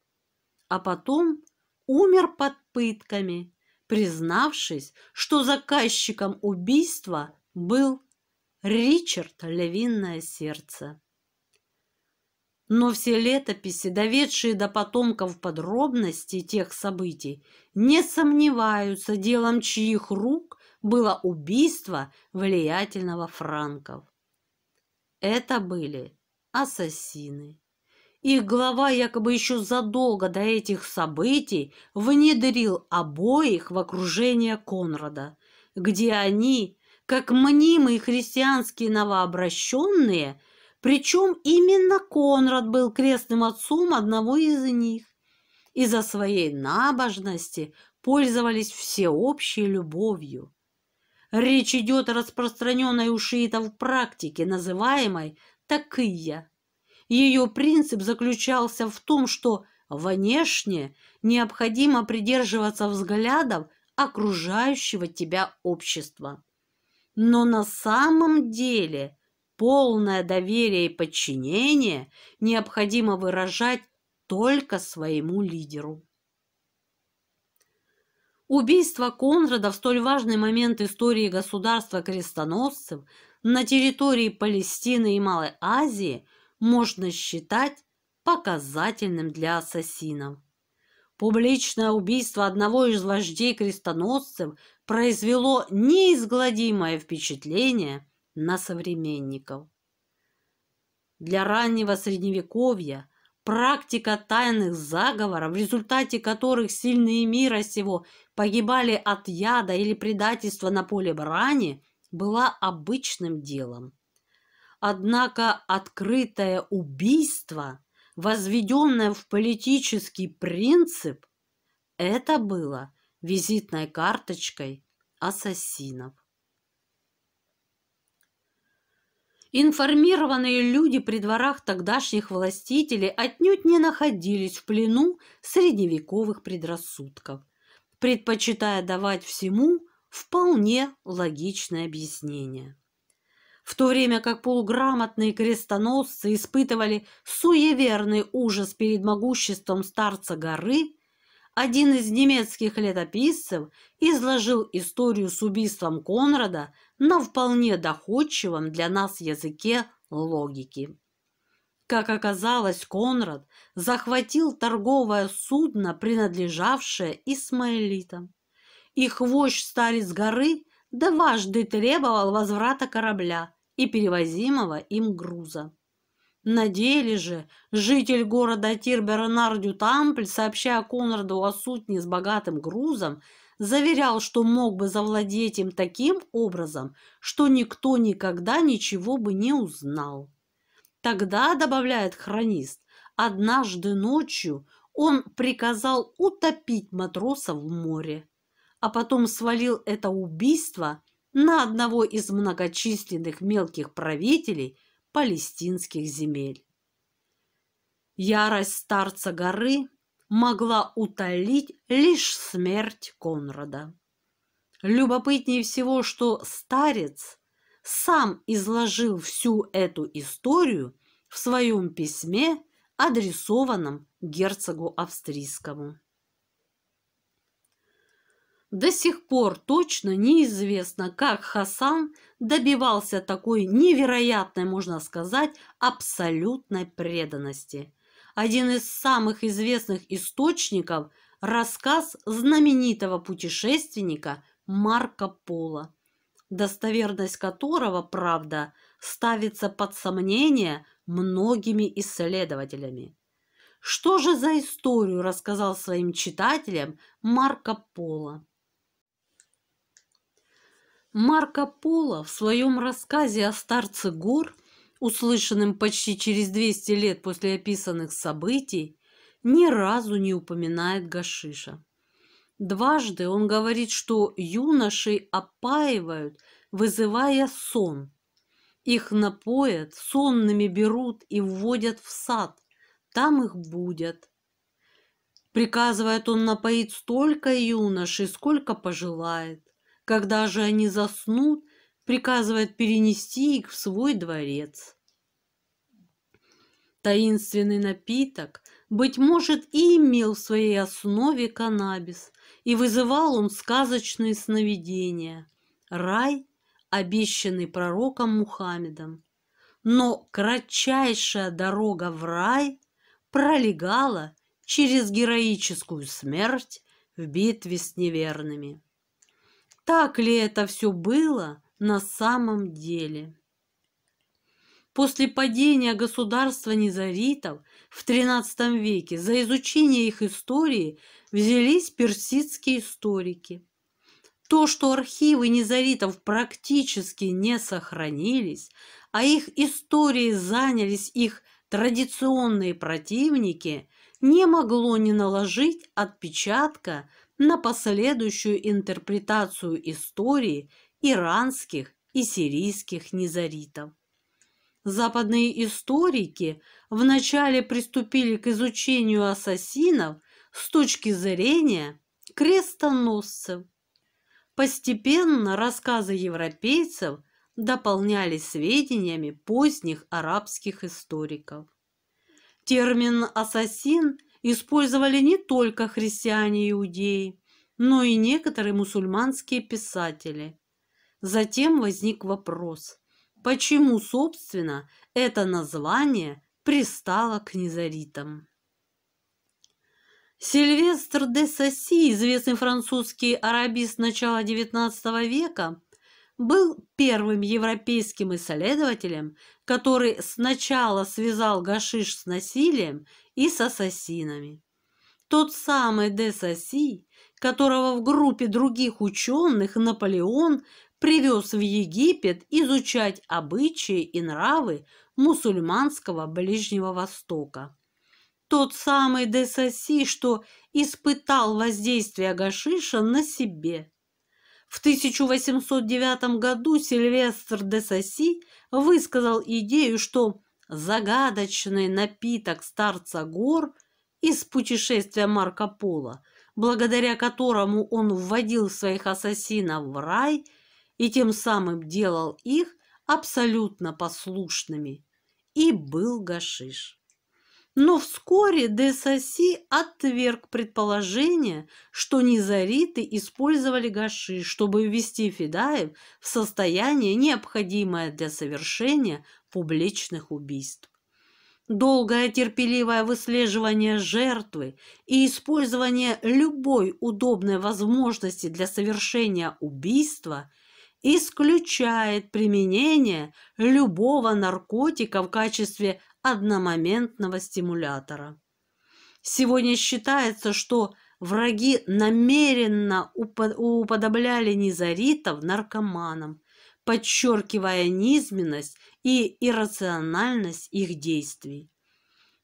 А потом умер под пытками, признавшись, что заказчиком убийства был Ричард Левинное сердце. Но все летописи, доведшие до потомков подробности тех событий, не сомневаются делом чьих рук было убийство влиятельного Франков. Это были ассасины. Их глава якобы еще задолго до этих событий внедрил обоих в окружение Конрада, где они, как мнимые христианские новообращенные, причем именно Конрад был крестным отцом одного из них, из-за своей набожности пользовались всеобщей любовью. Речь идет о распространенной у шиитов практике, называемой «такия», ее принцип заключался в том, что внешне необходимо придерживаться взглядов окружающего тебя общества. Но на самом деле полное доверие и подчинение необходимо выражать только своему лидеру. Убийство Конрада в столь важный момент истории государства крестоносцев на территории Палестины и Малой Азии – можно считать показательным для ассасинов. Публичное убийство одного из вождей крестоносцев произвело неизгладимое впечатление на современников. Для раннего средневековья практика тайных заговоров, в результате которых сильные мира сего погибали от яда или предательства на поле брани, была обычным делом. Однако открытое убийство, возведенное в политический принцип, это было визитной карточкой ассасинов. Информированные люди при дворах тогдашних властителей отнюдь не находились в плену средневековых предрассудков, предпочитая давать всему вполне логичное объяснение в то время как полуграмотные крестоносцы испытывали суеверный ужас перед могуществом старца горы, один из немецких летописцев изложил историю с убийством Конрада на вполне доходчивом для нас языке логики. Как оказалось, Конрад захватил торговое судно, принадлежавшее Исмаэлитам. Их вождь старец горы дважды требовал возврата корабля, и перевозимого им груза. На деле же житель города Тир Бернардю Тампль, сообщая Конраду о сутне с богатым грузом, заверял, что мог бы завладеть им таким образом, что никто никогда ничего бы не узнал. Тогда, добавляет хронист, однажды ночью он приказал утопить матросов в море, а потом свалил это убийство на одного из многочисленных мелких правителей палестинских земель. Ярость старца горы могла утолить лишь смерть Конрада. Любопытнее всего, что старец сам изложил всю эту историю в своем письме, адресованном герцогу австрийскому. До сих пор точно неизвестно, как Хасан добивался такой невероятной, можно сказать, абсолютной преданности. Один из самых известных источников – рассказ знаменитого путешественника Марко Поло, достоверность которого, правда, ставится под сомнение многими исследователями. Что же за историю рассказал своим читателям Марко Поло? Марко Поло в своем рассказе о старце гор, услышанном почти через 200 лет после описанных событий, ни разу не упоминает Гашиша. Дважды он говорит, что юношей опаивают, вызывая сон. Их напоят, сонными берут и вводят в сад. Там их будят. Приказывает он напоить столько юношей, сколько пожелает когда же они заснут, приказывает перенести их в свой дворец. Таинственный напиток, быть может, и имел в своей основе каннабис, и вызывал он сказочные сновидения, рай, обещанный пророком Мухаммедом. Но кратчайшая дорога в рай пролегала через героическую смерть в битве с неверными так ли это все было на самом деле. После падения государства низаритов в XIII веке за изучение их истории взялись персидские историки. То, что архивы низаритов практически не сохранились, а их истории занялись их традиционные противники, не могло не наложить отпечатка на последующую интерпретацию истории иранских и сирийских низаритов. Западные историки вначале приступили к изучению ассасинов с точки зрения крестоносцев. Постепенно рассказы европейцев дополнялись сведениями поздних арабских историков. Термин «ассасин» – использовали не только христиане и иудеи, но и некоторые мусульманские писатели. Затем возник вопрос, почему, собственно, это название пристало к незаритам. Сильвестр де Сасси, известный французский арабист начала XIX века, был первым европейским исследователем, который сначала связал гашиш с насилием и с ассасинами. Тот самый де Сасси, которого в группе других ученых Наполеон привез в Египет изучать обычаи и нравы мусульманского Ближнего Востока. Тот самый де Сасси, что испытал воздействие Гашиша на себе. В 1809 году Сильвестр де Сасси высказал идею, что загадочный напиток старца гор из путешествия Марко Поло, благодаря которому он вводил своих ассасинов в рай и тем самым делал их абсолютно послушными, и был гашиш. Но вскоре де Саси отверг предположение, что низариты использовали гаши, чтобы ввести федаев в состояние, необходимое для совершения публичных убийств. Долгое терпеливое выслеживание жертвы и использование любой удобной возможности для совершения убийства исключает применение любого наркотика в качестве одномоментного стимулятора. Сегодня считается, что враги намеренно уподобляли низаритов наркоманам подчеркивая низменность и иррациональность их действий.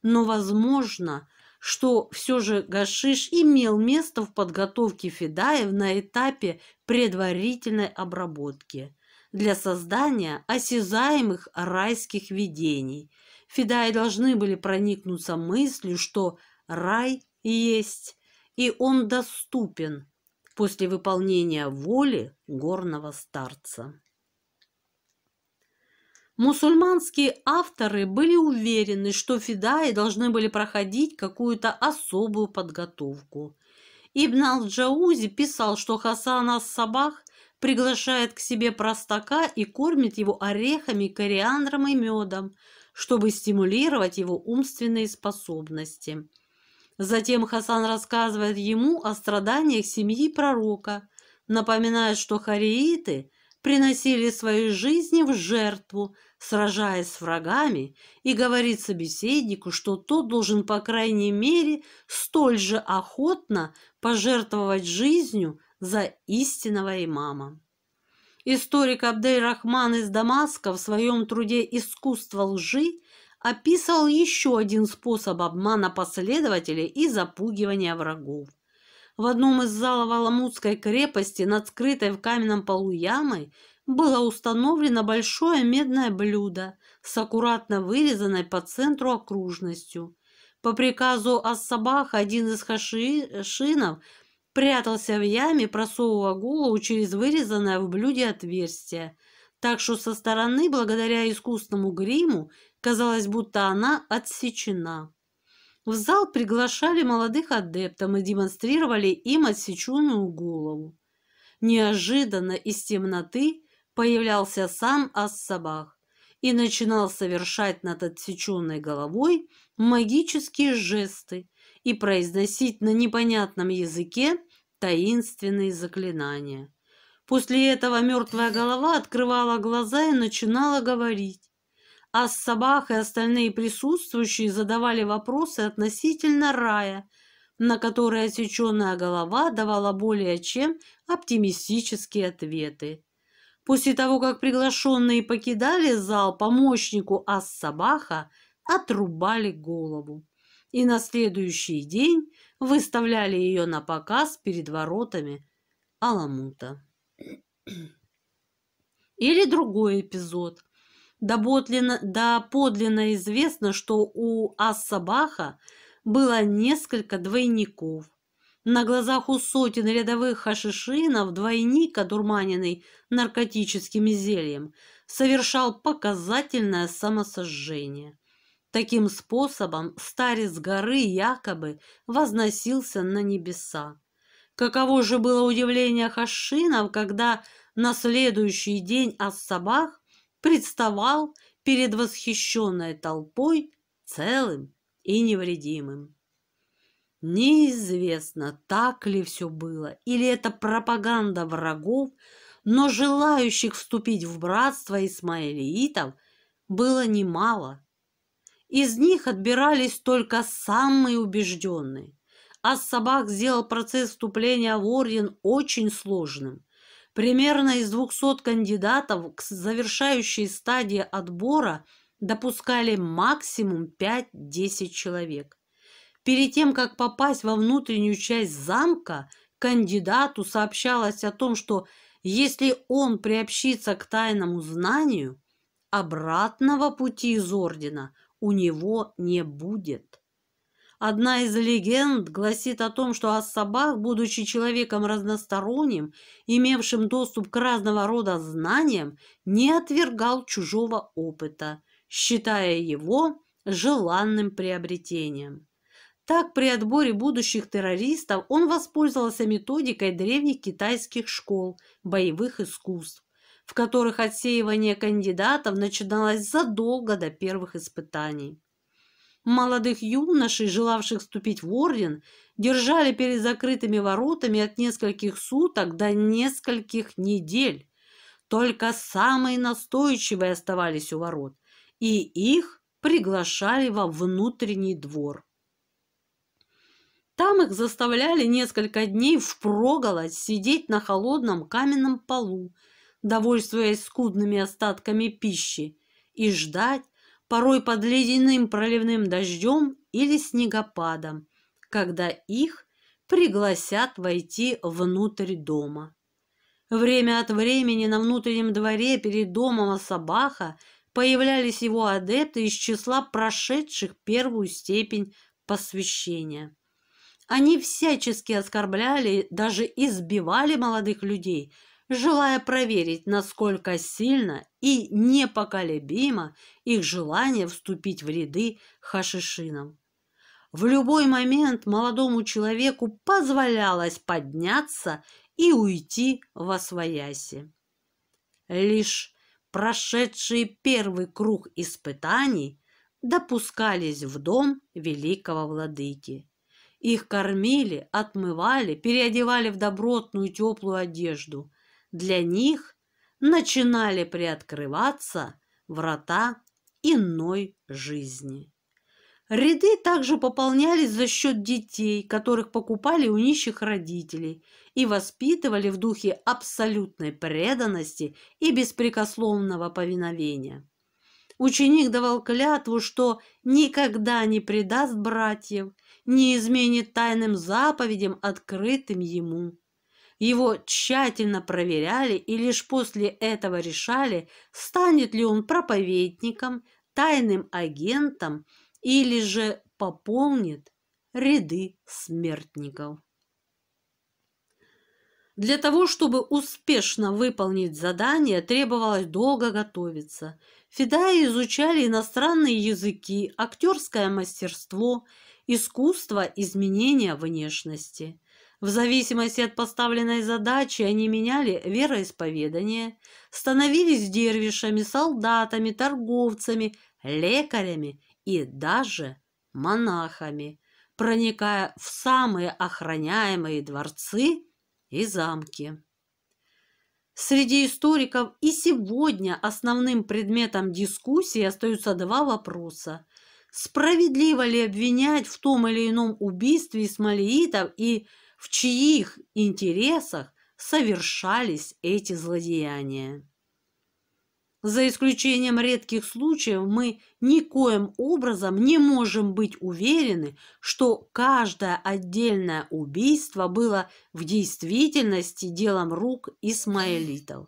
Но возможно, что все же Гашиш имел место в подготовке Федаев на этапе предварительной обработки для создания осязаемых райских видений. Федаи должны были проникнуться мыслью, что рай есть, и он доступен после выполнения воли горного старца. Мусульманские авторы были уверены, что фидаи должны были проходить какую-то особую подготовку. Ибн ал джаузи писал, что Хасан ас-Сабах приглашает к себе простака и кормит его орехами, кориандром и медом, чтобы стимулировать его умственные способности. Затем Хасан рассказывает ему о страданиях семьи пророка, напоминает, что харииты – приносили свои жизни в жертву, сражаясь с врагами, и говорит собеседнику, что тот должен, по крайней мере, столь же охотно пожертвовать жизнью за истинного имама. Историк Абдель Рахман из Дамаска в своем труде «Искусство лжи» описал еще один способ обмана последователей и запугивания врагов в одном из залов Аламутской крепости над скрытой в каменном полу ямой было установлено большое медное блюдо с аккуратно вырезанной по центру окружностью. По приказу Ассабаха один из хашинов прятался в яме, просовывая голову через вырезанное в блюде отверстие, так что со стороны, благодаря искусному гриму, казалось, будто она отсечена. В зал приглашали молодых адептов и демонстрировали им отсеченную голову. Неожиданно из темноты появлялся сам Ассабах и начинал совершать над отсеченной головой магические жесты и произносить на непонятном языке таинственные заклинания. После этого мертвая голова открывала глаза и начинала говорить. Ас Сабах и остальные присутствующие задавали вопросы относительно рая, на которые отсеченная голова давала более чем оптимистические ответы. После того, как приглашенные покидали зал, помощнику Ас-Сабаха отрубали голову и на следующий день выставляли ее на показ перед воротами Аламута. Или другой эпизод, Доподлинно, доподлинно известно, что у Ассабаха было несколько двойников. На глазах у сотен рядовых хашишинов двойник, одурманенный наркотическими зельем, совершал показательное самосожжение. Таким способом старец горы якобы возносился на небеса. Каково же было удивление хашинов, когда на следующий день Ассабах? представал перед восхищенной толпой целым и невредимым. Неизвестно, так ли все было, или это пропаганда врагов, но желающих вступить в братство исмаилиитов было немало. Из них отбирались только самые убежденные, а собак сделал процесс вступления в орден очень сложным. Примерно из 200 кандидатов к завершающей стадии отбора допускали максимум 5-10 человек. Перед тем, как попасть во внутреннюю часть замка, кандидату сообщалось о том, что если он приобщится к тайному знанию, обратного пути из ордена у него не будет. Одна из легенд гласит о том, что Ас Сабах, будучи человеком разносторонним, имевшим доступ к разного рода знаниям, не отвергал чужого опыта, считая его желанным приобретением. Так, при отборе будущих террористов он воспользовался методикой древних китайских школ боевых искусств, в которых отсеивание кандидатов начиналось задолго до первых испытаний. Молодых юношей, желавших вступить в орден, держали перед закрытыми воротами от нескольких суток до нескольких недель. Только самые настойчивые оставались у ворот, и их приглашали во внутренний двор. Там их заставляли несколько дней впроголодь сидеть на холодном каменном полу, довольствуясь скудными остатками пищи, и ждать, порой под ледяным проливным дождем или снегопадом, когда их пригласят войти внутрь дома. Время от времени на внутреннем дворе перед домом Асабаха появлялись его адепты из числа прошедших первую степень посвящения. Они всячески оскорбляли, даже избивали молодых людей – желая проверить, насколько сильно и непоколебимо их желание вступить в ряды хашишинам. В любой момент молодому человеку позволялось подняться и уйти во свояси. Лишь прошедшие первый круг испытаний допускались в дом великого владыки. Их кормили, отмывали, переодевали в добротную теплую одежду – для них начинали приоткрываться врата иной жизни. Ряды также пополнялись за счет детей, которых покупали у нищих родителей и воспитывали в духе абсолютной преданности и беспрекословного повиновения. Ученик давал клятву, что никогда не предаст братьев, не изменит тайным заповедям, открытым ему. Его тщательно проверяли и лишь после этого решали, станет ли он проповедником, тайным агентом или же пополнит ряды смертников. Для того, чтобы успешно выполнить задание, требовалось долго готовиться. Федаи изучали иностранные языки, актерское мастерство, искусство изменения внешности. В зависимости от поставленной задачи они меняли вероисповедание, становились дервишами, солдатами, торговцами, лекарями и даже монахами, проникая в самые охраняемые дворцы и замки. Среди историков и сегодня основным предметом дискуссии остаются два вопроса. Справедливо ли обвинять в том или ином убийстве исмалиитов и в чьих интересах совершались эти злодеяния. За исключением редких случаев мы никоим образом не можем быть уверены, что каждое отдельное убийство было в действительности делом рук исмаилитов,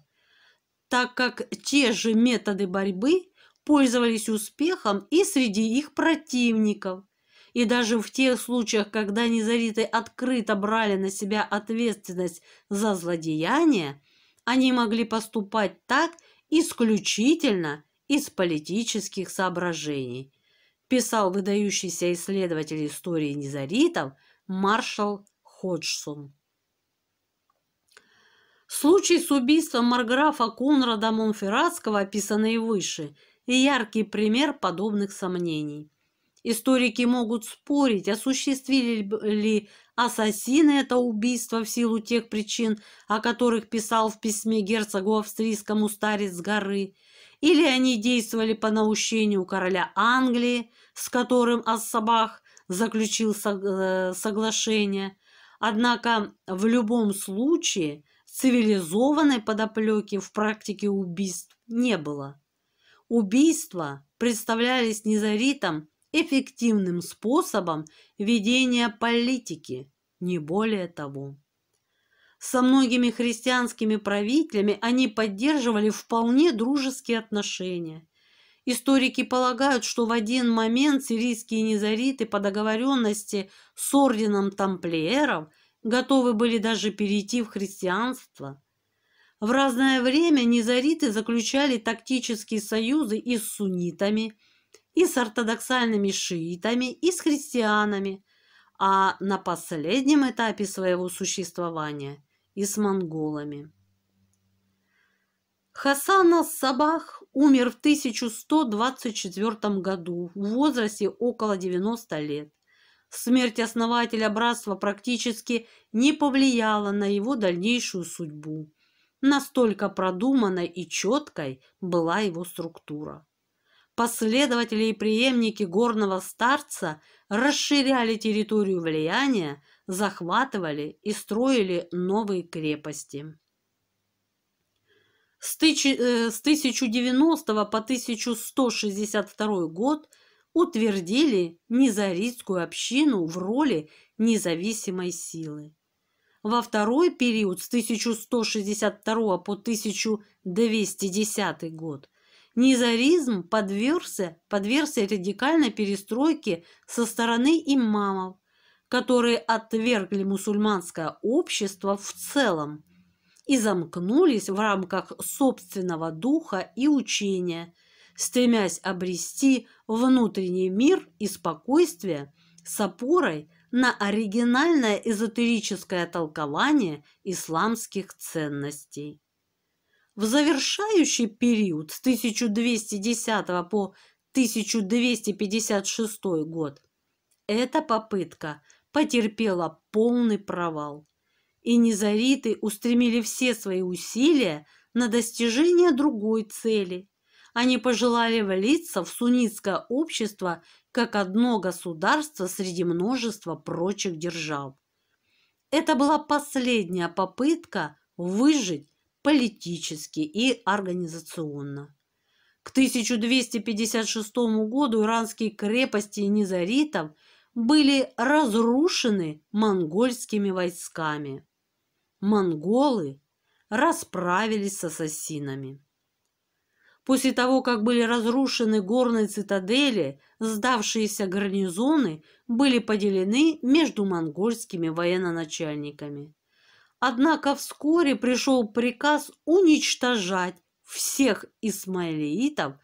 так как те же методы борьбы пользовались успехом и среди их противников, и даже в тех случаях, когда незариты открыто брали на себя ответственность за злодеяние, они могли поступать так исключительно из политических соображений, писал выдающийся исследователь истории незаритов маршал Ходжсон. Случай с убийством марграфа Конрада Монферратского, описанный выше, и яркий пример подобных сомнений – Историки могут спорить, осуществили ли ассасины это убийство в силу тех причин, о которых писал в письме герцогу австрийскому старец горы, или они действовали по наущению короля Англии, с которым Ассабах заключил э, соглашение. Однако в любом случае цивилизованной подоплеки в практике убийств не было. Убийства представлялись незаритом эффективным способом ведения политики, не более того. Со многими христианскими правителями они поддерживали вполне дружеские отношения. Историки полагают, что в один момент сирийские низариты по договоренности с орденом тамплиеров готовы были даже перейти в христианство. В разное время низариты заключали тактические союзы и с суннитами – и с ортодоксальными шиитами, и с христианами, а на последнем этапе своего существования и с монголами. Хасан Ас-Сабах умер в 1124 году в возрасте около 90 лет. Смерть основателя братства практически не повлияла на его дальнейшую судьбу. Настолько продуманной и четкой была его структура последователи и преемники горного старца расширяли территорию влияния, захватывали и строили новые крепости. С, тысячи, э, с 1090 по 1162 год утвердили низарийскую общину в роли независимой силы. Во второй период с 1162 по 1210 год – Низаризм подвергся, подвергся радикальной перестройке со стороны имамов, которые отвергли мусульманское общество в целом и замкнулись в рамках собственного духа и учения, стремясь обрести внутренний мир и спокойствие с опорой на оригинальное эзотерическое толкование исламских ценностей. В завершающий период с 1210 по 1256 год эта попытка потерпела полный провал. И низариты устремили все свои усилия на достижение другой цели. Они пожелали влиться в суннитское общество как одно государство среди множества прочих держав. Это была последняя попытка выжить политически и организационно. К 1256 году иранские крепости низаритов были разрушены монгольскими войсками. Монголы расправились с ассасинами. После того, как были разрушены горные цитадели, сдавшиеся гарнизоны были поделены между монгольскими военачальниками. Однако вскоре пришел приказ уничтожать всех исмаилиитов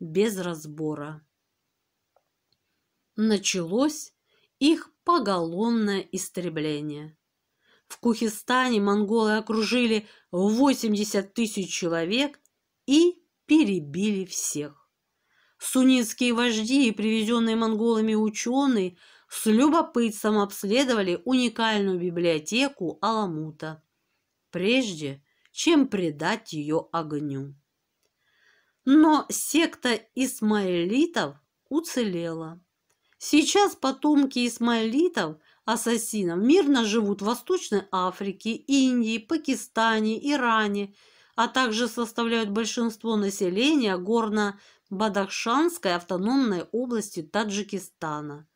без разбора. Началось их поголовное истребление. В Кухистане монголы окружили 80 тысяч человек и перебили всех. Суннитские вожди и привезенные монголами ученые – с любопытством обследовали уникальную библиотеку Аламута, прежде чем предать ее огню. Но секта исмаилитов уцелела. Сейчас потомки исмаилитов, ассасинов, мирно живут в Восточной Африке, Индии, Пакистане, Иране, а также составляют большинство населения горно-бадахшанской автономной области Таджикистана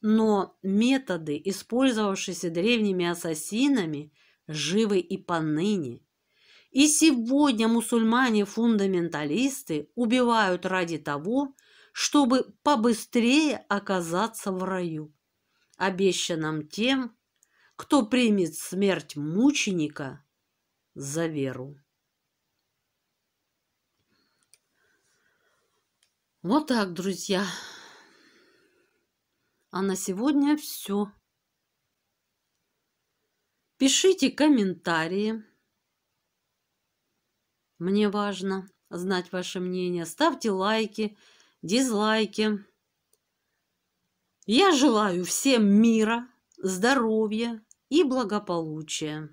но методы, использовавшиеся древними ассасинами, живы и поныне. И сегодня мусульмане-фундаменталисты убивают ради того, чтобы побыстрее оказаться в раю, обещанном тем, кто примет смерть мученика за веру. Вот так, друзья. А на сегодня все. Пишите комментарии. Мне важно знать ваше мнение. Ставьте лайки, дизлайки. Я желаю всем мира, здоровья и благополучия.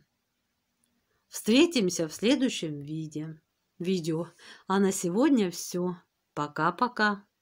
Встретимся в следующем виде. видео. А на сегодня все. Пока-пока.